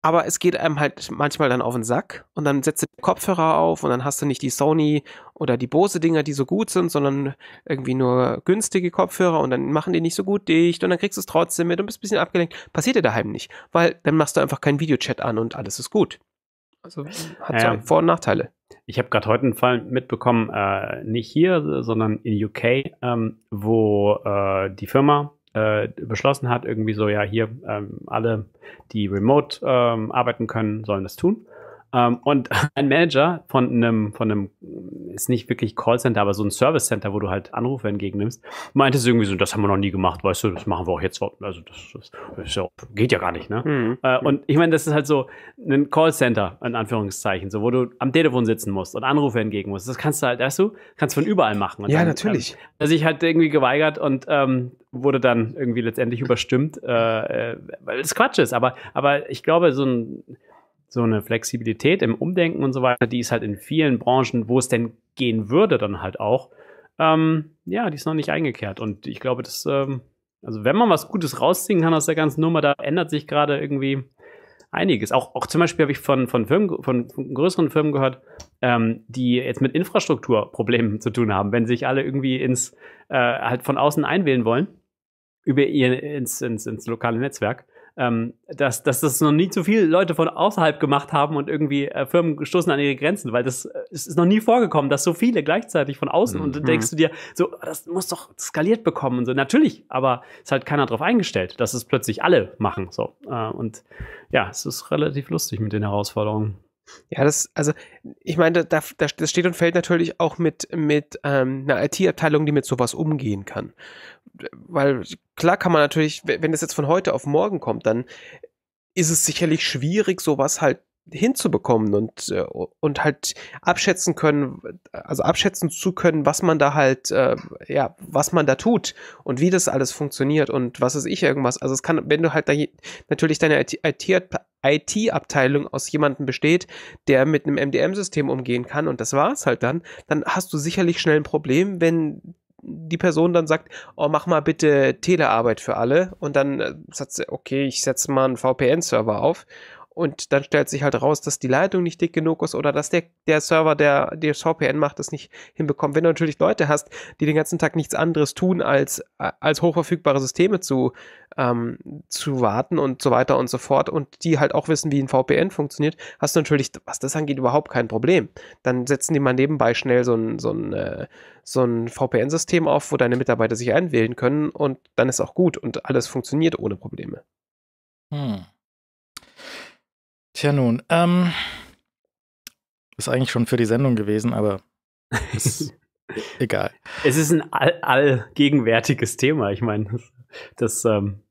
Aber es geht einem halt manchmal dann auf den Sack und dann setzt du den Kopfhörer auf und dann hast du nicht die Sony oder die Bose-Dinger, die so gut sind, sondern irgendwie nur günstige Kopfhörer und dann machen die nicht so gut dicht und dann kriegst du es trotzdem mit und bist ein bisschen abgelenkt. Passiert dir daheim nicht, weil dann machst du einfach keinen Videochat an und alles ist gut. Also hat ja. Vor- und Nachteile. Ich habe gerade heute einen Fall mitbekommen, äh, nicht hier, sondern in UK, ähm, wo äh, die Firma äh, beschlossen hat, irgendwie so, ja, hier ähm, alle, die remote ähm, arbeiten können, sollen das tun. Ähm, und ein Manager von einem, von einem, ist nicht wirklich Callcenter, aber so ein Service Center, wo du halt Anrufe entgegennimmst, meinte so irgendwie so, das haben wir noch nie gemacht, weißt du, das machen wir auch jetzt. Also das, das ja, geht ja gar nicht, ne? Mhm. Äh, und ich meine, das ist halt so ein Callcenter, in Anführungszeichen, so, wo du am Telefon sitzen musst und Anrufe entgegen musst. Das kannst du halt, weißt du, kannst von überall machen. ja, dann, natürlich. Ähm, also ich halt irgendwie geweigert und ähm, wurde dann irgendwie letztendlich überstimmt, äh, äh weil es Quatsch ist. Aber, aber ich glaube, so ein so eine Flexibilität im Umdenken und so weiter, die ist halt in vielen Branchen, wo es denn gehen würde, dann halt auch, ähm, ja, die ist noch nicht eingekehrt. Und ich glaube, dass, ähm, also wenn man was Gutes rausziehen kann aus der ganzen Nummer, da ändert sich gerade irgendwie einiges. Auch, auch zum Beispiel habe ich von, von, Firmen, von, von größeren Firmen gehört, ähm, die jetzt mit Infrastrukturproblemen zu tun haben, wenn sich alle irgendwie ins, äh, halt von außen einwählen wollen, über ihr ins, ins, ins lokale Netzwerk ähm, dass, dass das noch nie zu viele Leute von außerhalb gemacht haben und irgendwie äh, Firmen stoßen an ihre Grenzen, weil das äh, ist noch nie vorgekommen, dass so viele gleichzeitig von außen mhm. und dann denkst du dir, so, ah, das muss doch skaliert bekommen und so. Natürlich, aber ist halt keiner darauf eingestellt, dass es plötzlich alle machen, so. Äh, und ja, es ist relativ lustig mit den Herausforderungen. Ja, das, also, ich meine, da, da, das steht und fällt natürlich auch mit, mit ähm, einer IT-Abteilung, die mit sowas umgehen kann. Weil klar kann man natürlich, wenn das jetzt von heute auf morgen kommt, dann ist es sicherlich schwierig, sowas halt hinzubekommen und, äh, und halt abschätzen können, also abschätzen zu können, was man da halt, äh, ja, was man da tut und wie das alles funktioniert und was ist ich irgendwas. Also es kann, wenn du halt da natürlich deine IT-Abteilung IT-Abteilung aus jemandem besteht, der mit einem MDM-System umgehen kann und das war es halt dann, dann hast du sicherlich schnell ein Problem, wenn die Person dann sagt, oh, mach mal bitte Telearbeit für alle und dann äh, sagt sie, okay, ich setze mal einen VPN-Server auf und dann stellt sich halt raus, dass die Leitung nicht dick genug ist oder dass der, der Server, der das VPN macht, das nicht hinbekommt. Wenn du natürlich Leute hast, die den ganzen Tag nichts anderes tun, als, äh, als hochverfügbare Systeme zu, ähm, zu warten und so weiter und so fort und die halt auch wissen, wie ein VPN funktioniert, hast du natürlich, was das angeht, überhaupt kein Problem. Dann setzen die mal nebenbei schnell so ein, so ein, äh, so ein VPN-System auf, wo deine Mitarbeiter sich einwählen können und dann ist auch gut und alles funktioniert ohne Probleme. Hm. Tja, nun, ähm, ist eigentlich schon für die Sendung gewesen, aber ist egal. Es ist ein all allgegenwärtiges Thema. Ich meine, das, das ähm,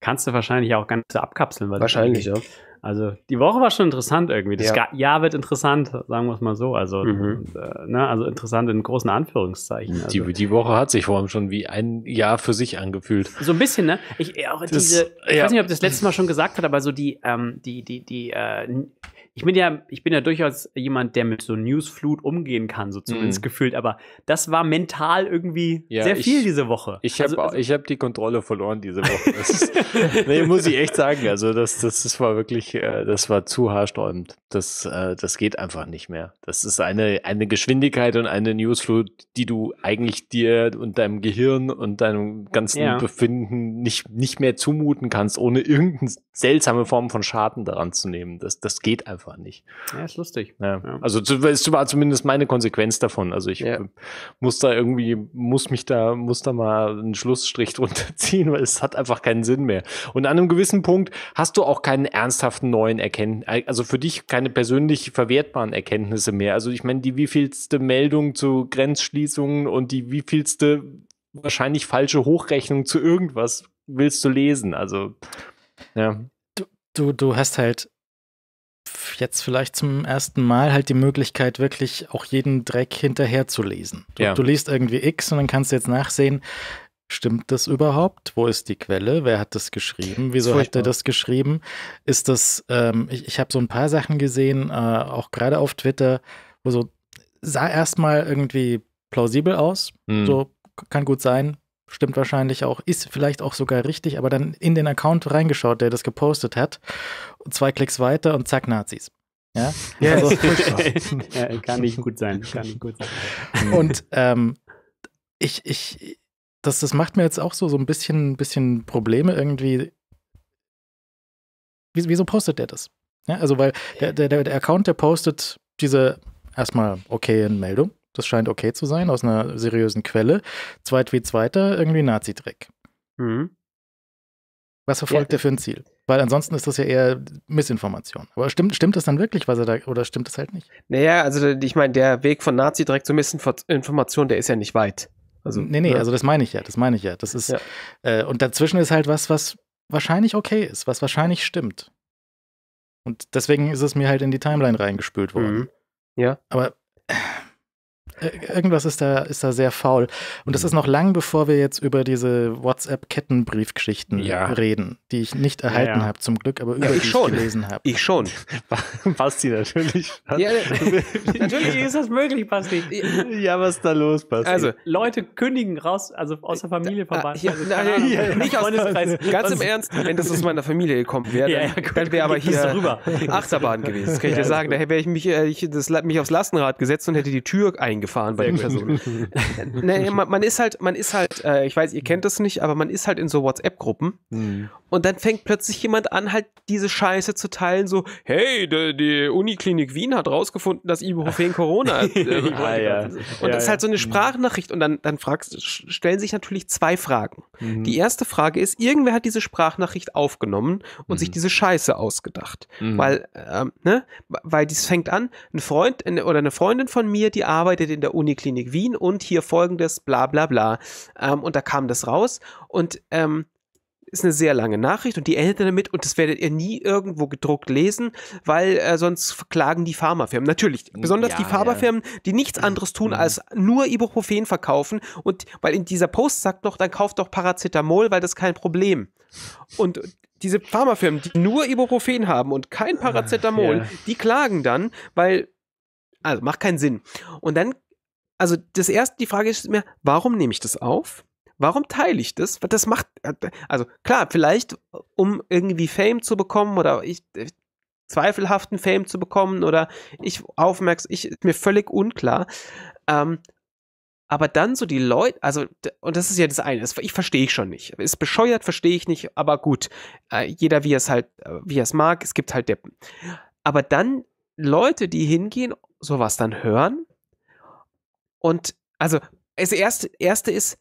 kannst du wahrscheinlich auch ganz abkapseln. wahrscheinlich, ja. Also die Woche war schon interessant irgendwie. Das ja. Jahr wird interessant, sagen wir es mal so. Also, mhm. äh, ne? also interessant in großen Anführungszeichen. Also. Die, die, Woche hat sich vor allem schon wie ein Jahr für sich angefühlt. So ein bisschen, ne? Ich, auch das, diese, ich ja. weiß nicht, ob ich das letzte Mal schon gesagt hat, aber so die, ähm, die, die, die, äh, ich bin ja, ich bin ja durchaus jemand, der mit so Newsflut umgehen kann, so mhm. zumindest mm. gefühlt, aber das war mental irgendwie ja, sehr viel ich, diese Woche. Ich habe also, also, ich hab die Kontrolle verloren diese Woche. Ist, nee, muss ich echt sagen. Also das, das, das war wirklich, äh, das war zu haarsträubend. Das, äh, das geht einfach nicht mehr. Das ist eine, eine Geschwindigkeit und eine Newsflut, die du eigentlich dir und deinem Gehirn und deinem ganzen ja. Befinden nicht, nicht mehr zumuten kannst, ohne irgendeine seltsame Form von Schaden daran zu nehmen. Das, das geht einfach einfach nicht. Ja, ist lustig. Ja. Ja. Also es war zumindest meine Konsequenz davon. Also ich ja. muss da irgendwie, muss mich da, muss da mal einen Schlussstrich drunter ziehen, weil es hat einfach keinen Sinn mehr. Und an einem gewissen Punkt hast du auch keinen ernsthaften neuen Erkenntnis, also für dich keine persönlich verwertbaren Erkenntnisse mehr. Also ich meine, die wievielste Meldung zu Grenzschließungen und die wievielste wahrscheinlich falsche Hochrechnung zu irgendwas willst du lesen. Also ja. du, du hast halt jetzt vielleicht zum ersten Mal halt die Möglichkeit, wirklich auch jeden Dreck hinterher zu lesen. Du, ja. du liest irgendwie X und dann kannst du jetzt nachsehen, Stimmt das überhaupt? Wo ist die Quelle? Wer hat das geschrieben? Wieso das hat er das geschrieben? Ist das, ähm, ich, ich habe so ein paar Sachen gesehen, äh, auch gerade auf Twitter, wo so, sah erstmal irgendwie plausibel aus, mhm. so kann gut sein, stimmt wahrscheinlich auch, ist vielleicht auch sogar richtig, aber dann in den Account reingeschaut, der das gepostet hat zwei Klicks weiter und zack, Nazis. Ja, ja also, kann nicht gut sein. Kann nicht gut sein. Und ähm, ich, ich, das, das macht mir jetzt auch so, so ein bisschen, bisschen Probleme irgendwie. Wieso postet der das? Ja, also, weil der, der, der Account, der postet diese erstmal okayen Meldung. Das scheint okay zu sein, aus einer seriösen Quelle. Zweit wie zweiter, irgendwie Nazi-Dreck. Mhm. Was verfolgt ja. er für ein Ziel? Weil ansonsten ist das ja eher Missinformation. Aber stimmt, stimmt das dann wirklich, was er da, oder stimmt das halt nicht? Naja, also ich meine, der Weg von Nazi direkt zu Missinformation, der ist ja nicht weit. Also, nee, nee, ja. Ne? also das meine ich ja, das meine ich ja. Das ist, ja. Äh, und dazwischen ist halt was, was wahrscheinlich okay ist, was wahrscheinlich stimmt. Und deswegen ist es mir halt in die Timeline reingespült worden. Mhm. Ja. Aber äh, irgendwas ist da, ist da sehr faul. Und das ist mhm. noch lang, bevor wir jetzt über diese WhatsApp-Kettenbriefgeschichten ja. reden, die ich nicht erhalten ja, habe zum Glück, aber über ja, ich die schon. ich gelesen habe. Ich schon. Basti natürlich. Ja, natürlich ist das möglich, Basti. Ja, was ist da los, Basti? Also, Leute kündigen raus, also aus der Familie verbannt. Hier, also, nein, hier, nicht aus Freundeskreis. Also, ganz im also- Ernst, wenn das aus meiner Familie gekommen wäre, dann, ja, dann wäre aber hier rüber. Achterbahn gewesen. Das kann ich dir sagen. Da wäre ich mich, äh, ich, das, mich aufs Lastenrad gesetzt und hätte die Tür eingefahren gefahren bei Sehr der gut. Person. man, man, ist halt, man ist halt, äh, ich weiß, ihr kennt das nicht, aber man ist halt in so WhatsApp-Gruppen mhm. und dann fängt plötzlich jemand an, halt diese Scheiße zu teilen, so, hey, die, die Uniklinik Wien hat rausgefunden, dass Ibuprofen Corona hat. Äh, ah, ja. Und ja, das ist halt so eine mhm. Sprachnachricht und dann, dann fragst, stellen sich natürlich zwei Fragen. Mhm. Die erste Frage ist, irgendwer hat diese Sprachnachricht aufgenommen und mhm. sich diese Scheiße ausgedacht. Mhm. Weil, ähm, ne, weil dies fängt an, ein Freund oder eine Freundin von mir, die arbeitet in in der Uniklinik Wien und hier folgendes, bla bla bla. Ähm, und da kam das raus und ähm, ist eine sehr lange Nachricht und die endet damit und das werdet ihr nie irgendwo gedruckt lesen, weil äh, sonst klagen die Pharmafirmen. Natürlich, besonders ja, die Pharmafirmen, ja. die nichts anderes tun, mhm. als nur Ibuprofen verkaufen und weil in dieser Post sagt noch, dann kauft doch Paracetamol, weil das kein Problem. Und diese Pharmafirmen, die nur Ibuprofen haben und kein Paracetamol, Ach, ja. die klagen dann, weil also macht keinen Sinn. Und dann also das erste, die Frage ist mir, warum nehme ich das auf? Warum teile ich das? Das macht, also klar, vielleicht um irgendwie Fame zu bekommen oder ich, äh, zweifelhaften Fame zu bekommen oder ich aufmerksam, ich ist mir völlig unklar. Ähm, aber dann so die Leute, also, und das ist ja das eine, das, ich verstehe ich schon nicht. Ist bescheuert, verstehe ich nicht, aber gut. Äh, jeder, wie es halt, äh, wie er es mag, es gibt halt Deppen. Aber dann Leute, die hingehen, sowas dann hören und also, das erste, erste ist,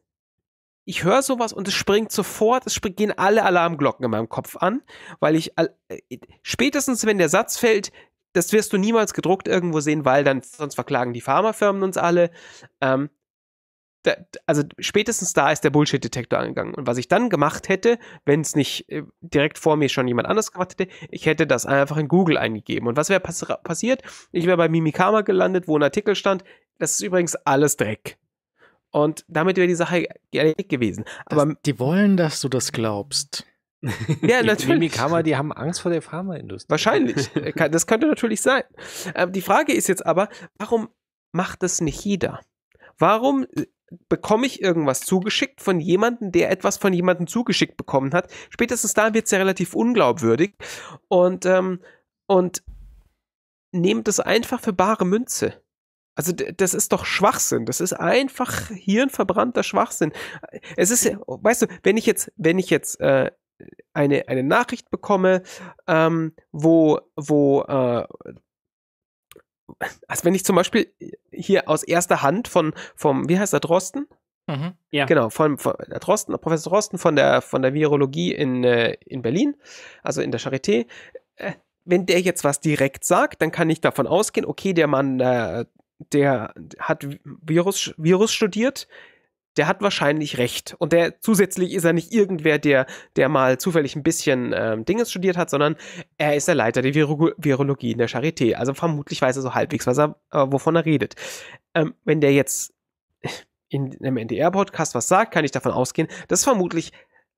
ich höre sowas und es springt sofort, es springt, gehen alle Alarmglocken in meinem Kopf an, weil ich äh, spätestens, wenn der Satz fällt, das wirst du niemals gedruckt irgendwo sehen, weil dann sonst verklagen die Pharmafirmen uns alle. Ähm, da, also spätestens da ist der Bullshit-Detektor angegangen. Und was ich dann gemacht hätte, wenn es nicht äh, direkt vor mir schon jemand anders gemacht hätte, ich hätte das einfach in Google eingegeben. Und was wäre pass passiert? Ich wäre bei Mimikama gelandet, wo ein Artikel stand, das ist übrigens alles Dreck. Und damit wäre die Sache erledigt äh, gewesen. Aber das, die wollen, dass du das glaubst. ja, natürlich. die natürlich. Kammer, die haben Angst vor der Pharmaindustrie. Wahrscheinlich. Äh, das könnte natürlich sein. Ähm, die Frage ist jetzt aber, warum macht das nicht jeder? Warum äh, bekomme ich irgendwas zugeschickt von jemandem, der etwas von jemandem zugeschickt bekommen hat. Spätestens da wird es ja relativ unglaubwürdig und, ähm, und nehmt es einfach für bare Münze. Also das ist doch Schwachsinn. Das ist einfach hirnverbrannter Schwachsinn. Es ist, weißt du, wenn ich jetzt, wenn ich jetzt äh, eine, eine Nachricht bekomme, ähm, wo, wo, äh, also wenn ich zum Beispiel hier aus erster Hand von, vom, wie heißt der, Drosten? Mhm, ja. Genau, von, von Drosten, Professor Drosten von der, von der Virologie in, äh, in Berlin, also in der Charité, äh, wenn der jetzt was direkt sagt, dann kann ich davon ausgehen, okay, der Mann äh, der hat Virus, Virus studiert, der hat wahrscheinlich recht. Und der zusätzlich ist er nicht irgendwer, der, der mal zufällig ein bisschen ähm, Dinges studiert hat, sondern er ist der Leiter der Viro Virologie in der Charité. Also vermutlich weiß er so halbwegs, was er, äh, wovon er redet. Ähm, wenn der jetzt in einem NDR-Podcast was sagt, kann ich davon ausgehen, das ist vermutlich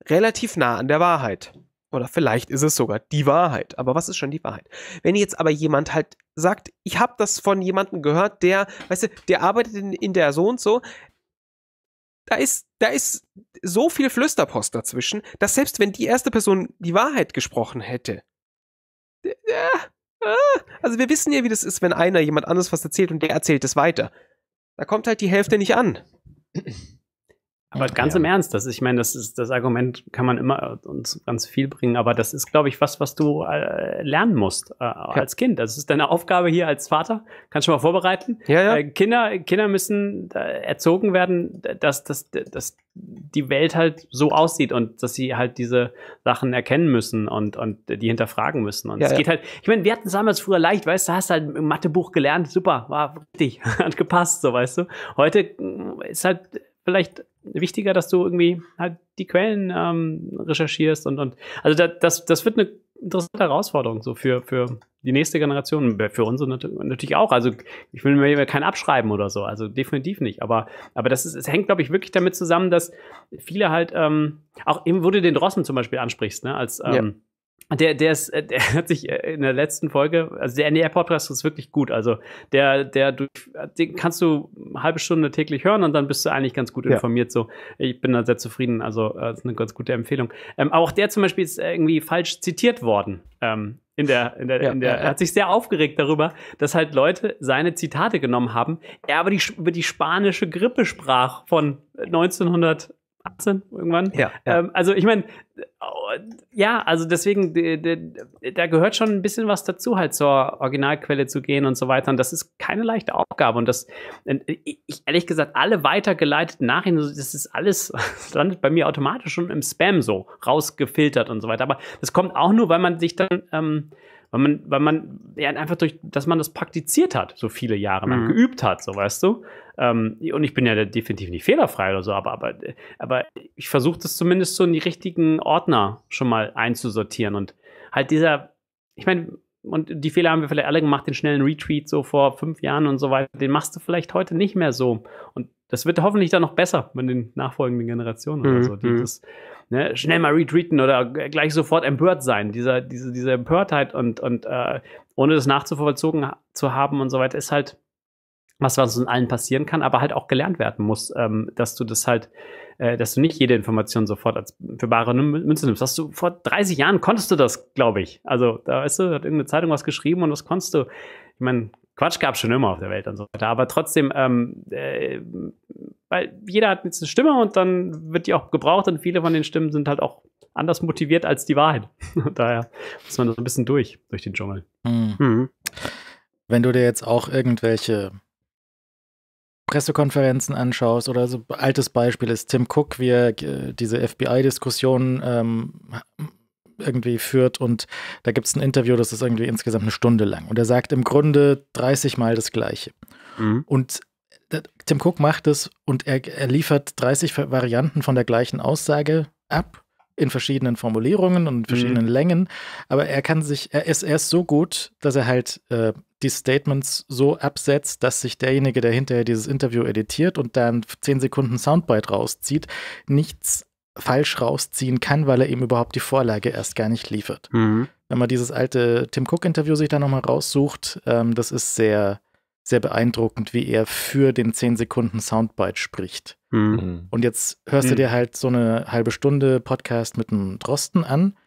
relativ nah an der Wahrheit. Oder vielleicht ist es sogar die Wahrheit. Aber was ist schon die Wahrheit? Wenn jetzt aber jemand halt sagt, ich habe das von jemandem gehört, der, weißt du, der arbeitet in, in der so und so, da ist, da ist so viel Flüsterpost dazwischen, dass selbst wenn die erste Person die Wahrheit gesprochen hätte, äh, also wir wissen ja, wie das ist, wenn einer jemand anderes was erzählt und der erzählt es weiter. Da kommt halt die Hälfte nicht an. Aber okay. ganz im Ernst, das, ist, ich meine, das ist das Argument kann man immer äh, uns ganz viel bringen, aber das ist, glaube ich, was, was du äh, lernen musst äh, ja. als Kind. Das ist deine Aufgabe hier als Vater. Kannst du mal vorbereiten. Ja, ja. Äh, Kinder, Kinder müssen äh, erzogen werden, dass, dass, dass die Welt halt so aussieht und dass sie halt diese Sachen erkennen müssen und, und die hinterfragen müssen. Und ja, es geht halt, ich meine, wir hatten es damals früher leicht, weißt du, hast halt im Mathebuch gelernt, super, war richtig, hat gepasst, so weißt du. Heute mm, ist halt vielleicht wichtiger, dass du irgendwie halt die Quellen ähm, recherchierst und, und also da, das, das wird eine interessante Herausforderung so für, für die nächste Generation, für uns natürlich auch. Also ich will mir kein abschreiben oder so, also definitiv nicht. Aber, aber das ist, es hängt, glaube ich, wirklich damit zusammen, dass viele halt ähm, auch eben, wo du den Drossen zum Beispiel ansprichst, ne, als ähm, ja der, der ist, äh, der hat sich äh, in der letzten Folge, also der NDR-Podcast ist wirklich gut. Also der, der, den kannst du eine halbe Stunde täglich hören und dann bist du eigentlich ganz gut informiert. Ja. So, ich bin da sehr zufrieden. Also äh, das ist eine ganz gute Empfehlung. Ähm, aber auch der zum Beispiel ist irgendwie falsch zitiert worden. Ähm, in der, in der, ja, in der, er ja, hat sich sehr aufgeregt darüber, dass halt Leute seine Zitate genommen haben, er aber die, über die spanische Grippe sprach von 1900, 18 irgendwann. Ja, ja. Ähm, also ich meine, äh, ja, also deswegen, da gehört schon ein bisschen was dazu, halt zur Originalquelle zu gehen und so weiter. Und das ist keine leichte Aufgabe. Und das, äh, ich, ehrlich gesagt, alle weitergeleiteten Nachrichten, das ist alles, das landet bei mir automatisch schon im Spam so, rausgefiltert und so weiter. Aber das kommt auch nur, weil man sich dann, ähm, weil man, weil man ja, einfach durch, dass man das praktiziert hat, so viele Jahre man mhm. geübt hat, so weißt du. Ähm, und ich bin ja definitiv nicht fehlerfrei oder so, aber, aber, aber ich versuche das zumindest so in die richtigen Ordner schon mal einzusortieren. Und halt dieser, ich meine, und die Fehler haben wir vielleicht alle gemacht, den schnellen Retweet so vor fünf Jahren und so weiter, den machst du vielleicht heute nicht mehr so. Und das wird hoffentlich dann noch besser mit den nachfolgenden Generationen mhm. oder so, die mhm. das ne, schnell mal retweeten oder gleich sofort empört sein. Dieser, diese, diese Empörtheit und, und äh, ohne das nachzuvollzogen zu haben und so weiter, ist halt was was uns allen passieren kann, aber halt auch gelernt werden muss, ähm, dass du das halt, äh, dass du nicht jede Information sofort als für bare Münze nimmst. Hast du vor 30 Jahren konntest du das, glaube ich. Also da weißt du, hat irgendeine Zeitung was geschrieben und das konntest du. Ich meine, Quatsch gab es schon immer auf der Welt und so weiter, aber trotzdem, ähm, äh, weil jeder hat jetzt eine Stimme und dann wird die auch gebraucht und viele von den Stimmen sind halt auch anders motiviert als die Wahrheit. Und Daher muss man so ein bisschen durch, durch den Dschungel. Hm. Mhm. Wenn du dir jetzt auch irgendwelche Pressekonferenzen anschaust oder so altes Beispiel ist Tim Cook, wie er äh, diese FBI-Diskussion ähm, irgendwie führt und da gibt es ein Interview, das ist irgendwie insgesamt eine Stunde lang und er sagt im Grunde 30 Mal das Gleiche. Mhm. Und äh, Tim Cook macht es und er, er liefert 30 Varianten von der gleichen Aussage ab in verschiedenen Formulierungen und verschiedenen mhm. Längen, aber er kann sich, er ist, er ist so gut, dass er halt äh, die Statements so absetzt, dass sich derjenige, der hinterher dieses Interview editiert und dann 10 Sekunden Soundbite rauszieht, nichts falsch rausziehen kann, weil er ihm überhaupt die Vorlage erst gar nicht liefert. Mhm. Wenn man dieses alte Tim Cook-Interview sich da nochmal raussucht, ähm, das ist sehr, sehr beeindruckend, wie er für den 10 Sekunden Soundbite spricht. Mhm. mhm. Und jetzt hörst mhm. du dir halt so eine halbe Stunde Podcast mit einem Drosten an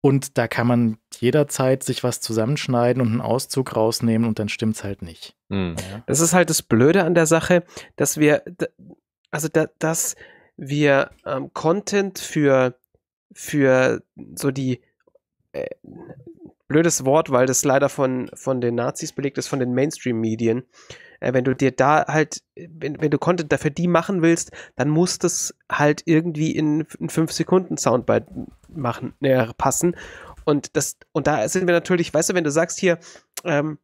und da kann man jederzeit sich was zusammenschneiden und einen Auszug rausnehmen und dann stimmt's halt nicht. Mhm. Das ist halt das Blöde an der Sache, dass wir, also da, dass wir ähm, Content für, für so die äh, blödes Wort, weil das leider von, von den Nazis belegt ist, von den Mainstream-Medien. Äh, wenn du dir da halt, wenn, wenn du Content dafür die machen willst, dann muss das halt irgendwie in, in 5-Sekunden-Soundbite machen, äh, passen. Und das, und da sind wir natürlich, weißt du, wenn du sagst hier, ähm,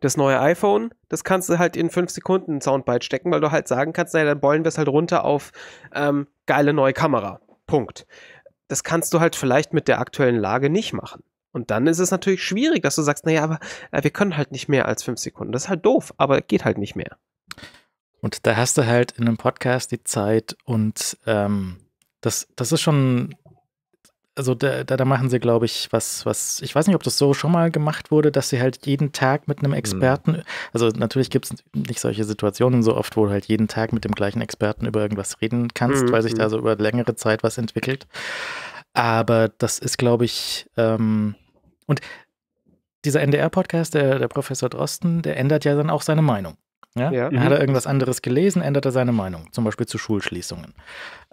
das neue iPhone, das kannst du halt in 5 Sekunden Soundbite stecken, weil du halt sagen kannst, naja, dann beulen wir es halt runter auf ähm, geile neue Kamera. Punkt. Das kannst du halt vielleicht mit der aktuellen Lage nicht machen. Und dann ist es natürlich schwierig, dass du sagst, naja, aber äh, wir können halt nicht mehr als fünf Sekunden. Das ist halt doof, aber geht halt nicht mehr. Und da hast du halt in einem Podcast die Zeit und ähm, das, das ist schon, also da, da machen sie, glaube ich, was, was, ich weiß nicht, ob das so schon mal gemacht wurde, dass sie halt jeden Tag mit einem hm. Experten, mhm. also natürlich gibt es nicht solche Situationen so oft, wo du halt jeden Tag mit dem gleichen Experten über irgendwas reden kannst, mhm. weil sich hm. da so über längere Zeit was entwickelt. Aber das ist, glaube ich, ähm, und dieser NDR-Podcast, der, der Professor Drosten, der ändert ja dann auch seine Meinung. Ja? ja. Hat er mhm. irgendwas anderes gelesen, ändert er seine Meinung, zum Beispiel zu Schulschließungen.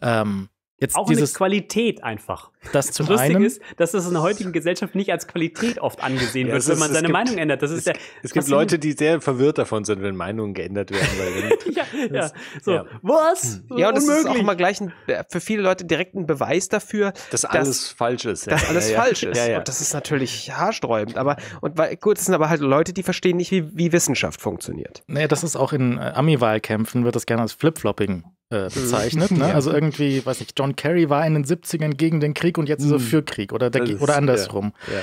Ähm, jetzt auch dieses Qualität einfach. Das zum Lustig einen. ist, dass das in der heutigen Gesellschaft nicht als Qualität oft angesehen ja, wird, wenn ist, man seine gibt, Meinung ändert. Das ist es, der, es gibt Leute, die sehr verwirrt davon sind, wenn Meinungen geändert werden. Weil ja, das, ja. So, ja. was? Hm. Ja, und Unmöglich. das ist auch mal gleich ein, äh, für viele Leute direkt ein Beweis dafür, dass, dass alles falsch ist. Ja, dass alles falsch ist. Und das ist natürlich haarsträubend. Aber und weil, gut, es sind aber halt Leute, die verstehen nicht, wie, wie Wissenschaft funktioniert. Naja, das ist auch in äh, Ami-Wahlkämpfen wird das gerne als Flip-Flopping äh, bezeichnet. ne? Also irgendwie, weiß ich, John Kerry war in den 70ern gegen den Krieg Krieg und jetzt ist er hm. für Krieg oder, oder andersrum. ja, ja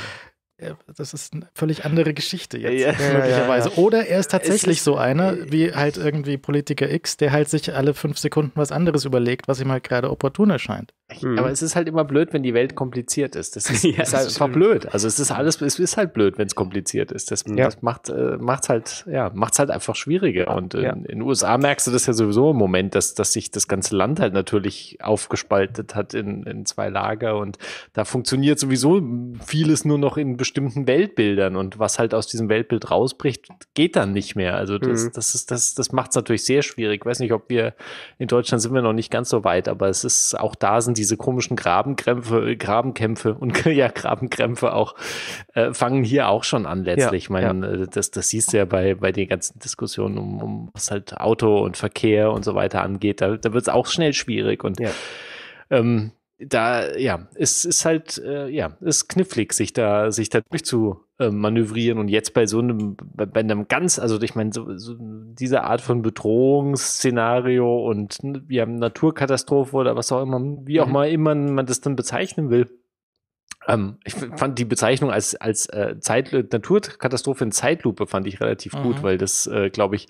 das ist eine völlig andere Geschichte jetzt, ja, möglicherweise. Ja, ja, Oder er ist tatsächlich ist, so einer, äh, wie halt irgendwie Politiker X, der halt sich alle fünf Sekunden was anderes überlegt, was ihm halt gerade opportun erscheint. Mhm. Aber es ist halt immer blöd, wenn die Welt kompliziert ist. Das ist, ist halt einfach blöd. Also es ist alles, es ist halt blöd, wenn es kompliziert ist. Das, das macht äh, halt, ja, macht's halt einfach schwieriger. Und in, in, den USA merkst du das ja sowieso im Moment, dass, dass sich das ganze Land halt natürlich aufgespaltet hat in, in zwei Lager und da funktioniert sowieso vieles nur noch in bestimmten bestimmten Weltbildern und was halt aus diesem Weltbild rausbricht, geht dann nicht mehr. Also das, mhm. das, ist, das, das macht es natürlich sehr schwierig. Ich weiß nicht, ob wir in Deutschland sind wir noch nicht ganz so weit, aber es ist auch da sind diese komischen Grabenkrämpfe, Grabenkämpfe und ja, Grabenkrämpfe auch, äh, fangen hier auch schon an letztlich. Ja, ich meine, ja. Äh, das, das siehst du ja bei, bei den ganzen Diskussionen um, um was halt Auto und Verkehr und so weiter angeht. Da, da wird es auch schnell schwierig und ja. ähm, da, ja, es ist halt, äh, ja, es ist knifflig, sich da, sich da durchzu manövrieren und jetzt bei so einem, bei, bei einem ganz, also ich meine, so, so diese Art von Bedrohungsszenario und ja, Naturkatastrophe oder was auch immer, wie auch mhm. mal immer man das dann bezeichnen will, ähm, ich fand die Bezeichnung als, als äh, Zeit, äh, Naturkatastrophe in Zeitlupe fand ich relativ mhm. gut, weil das, äh, glaube ich,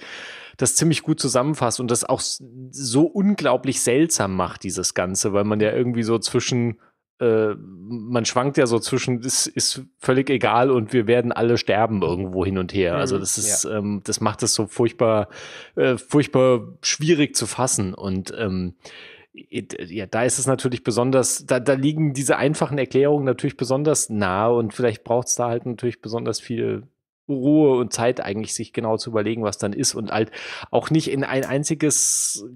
das ziemlich gut zusammenfasst und das auch so unglaublich seltsam macht, dieses Ganze, weil man ja irgendwie so zwischen äh, man schwankt ja so zwischen, es ist völlig egal und wir werden alle sterben irgendwo hin und her. Also mhm, das ist, ja. ähm, das macht es so furchtbar, äh, furchtbar schwierig zu fassen. Und ähm, ja, da ist es natürlich besonders, da, da liegen diese einfachen Erklärungen natürlich besonders nah und vielleicht braucht es da halt natürlich besonders viel Ruhe und Zeit eigentlich, sich genau zu überlegen, was dann ist und halt auch nicht in ein einziges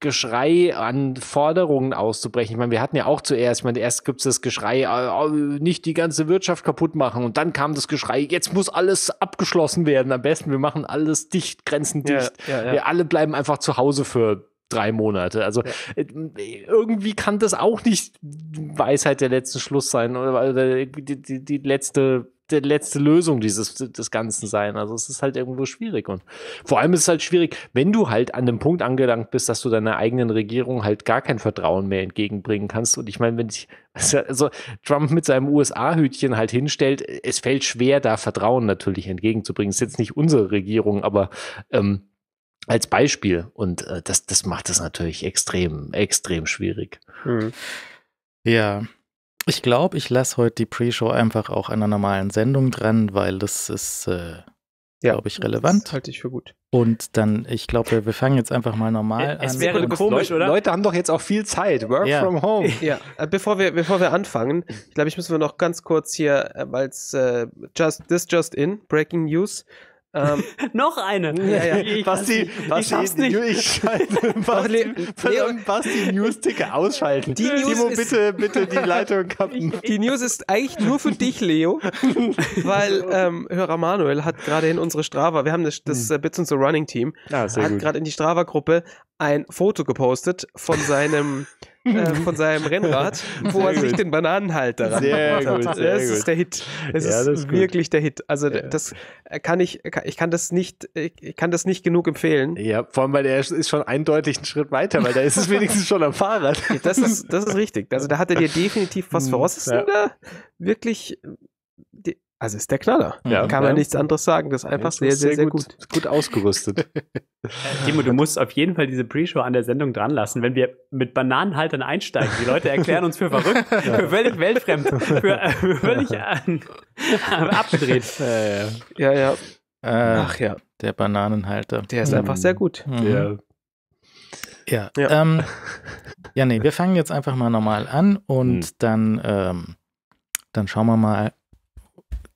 Geschrei an Forderungen auszubrechen. Ich meine, wir hatten ja auch zuerst, ich meine, erst gibt's das Geschrei, äh, nicht die ganze Wirtschaft kaputt machen und dann kam das Geschrei, jetzt muss alles abgeschlossen werden. Am besten, wir machen alles dicht, Grenzen dicht. Ja, ja, ja. Wir alle bleiben einfach zu Hause für drei Monate. Also ja. Äh, irgendwie kann das auch nicht Weisheit der letzten Schluss sein oder, die, die, die, letzte die letzte Lösung dieses des Ganzen sein. Also es ist halt irgendwo schwierig und vor allem ist es halt schwierig, wenn du halt an dem Punkt angelangt bist, dass du deiner eigenen Regierung halt gar kein Vertrauen mehr entgegenbringen kannst. Und ich meine, wenn sich also, also Trump mit seinem USA-Hütchen halt hinstellt, es fällt schwer, da Vertrauen natürlich entgegenzubringen. Ist jetzt nicht unsere Regierung, aber ähm, als Beispiel. Und äh, das, das macht es natürlich extrem, extrem schwierig. Mhm. Ja. Ich glaube, ich lasse heute die Pre-Show einfach auch an einer normalen Sendung dran, weil das ist, äh, ja, glaube ich, relevant. Das halte ich für gut. Und dann, ich glaube, wir fangen jetzt einfach mal normal es an. Es wäre oh, komisch, Leute, oder? Leute haben doch jetzt auch viel Zeit. Work ja. from home. Ja, äh, bevor wir, bevor wir anfangen, ich glaube, ich müssen wir noch ganz kurz hier, äh, weil es äh, just, this just in, Breaking News. Ähm, Noch eine. Ja, ja. Ich, Basti, Basti, Basti, ich ich schalte, Basti, Leon, Basti News Ticker ausschalten. Die News Timo, ist, bitte, bitte die Leitung kappen. Die News ist eigentlich nur für dich, Leo, weil ähm, Hörer Manuel hat gerade in unsere Strava, wir haben das, das hm. Bits und so Running Team, ah, hat gerade in die Strava Gruppe ein Foto gepostet von seinem ähm, von seinem Rennrad, wo er sich den Bananenhalter ran sehr gut, hat. Sehr das gut. ist der Hit. Es ja, ist, ist wirklich der Hit. Also ja. das äh, kann ich, äh, ich kann das nicht, ich kann das nicht genug empfehlen. Ja, vor allem, weil der ist schon eindeutig einen Schritt weiter, weil da ist es wenigstens schon am Fahrrad. Das ist, das ist richtig. Also da hat er dir definitiv was mhm. voraus. Was ist denn wirklich also ist der Knaller. Ja, Kann man ja. nichts anderes sagen. Das ist einfach sehr, sehr, sehr, gut. Gut, gut ausgerüstet. Äh, Timo, du musst auf jeden Fall diese Pre-Show an der Sendung dran lassen, wenn wir mit Bananenhaltern einsteigen. Die Leute erklären uns für verrückt, für völlig weltfremd, für, äh, für völlig äh, abgedreht. Ja, ja. Äh, Ach ja. Der Bananenhalter. Der ist mhm. einfach hm. sehr gut. Mhm. Der ja. Ja. Ähm, ja, nee, wir fangen jetzt einfach mal normal an und mhm. dann, ähm, dann schauen wir mal,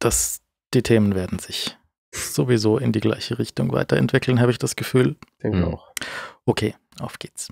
dass die Themen werden sich sowieso in die gleiche Richtung weiterentwickeln, habe ich das Gefühl. Denke hm. auch. Okay, auf geht's.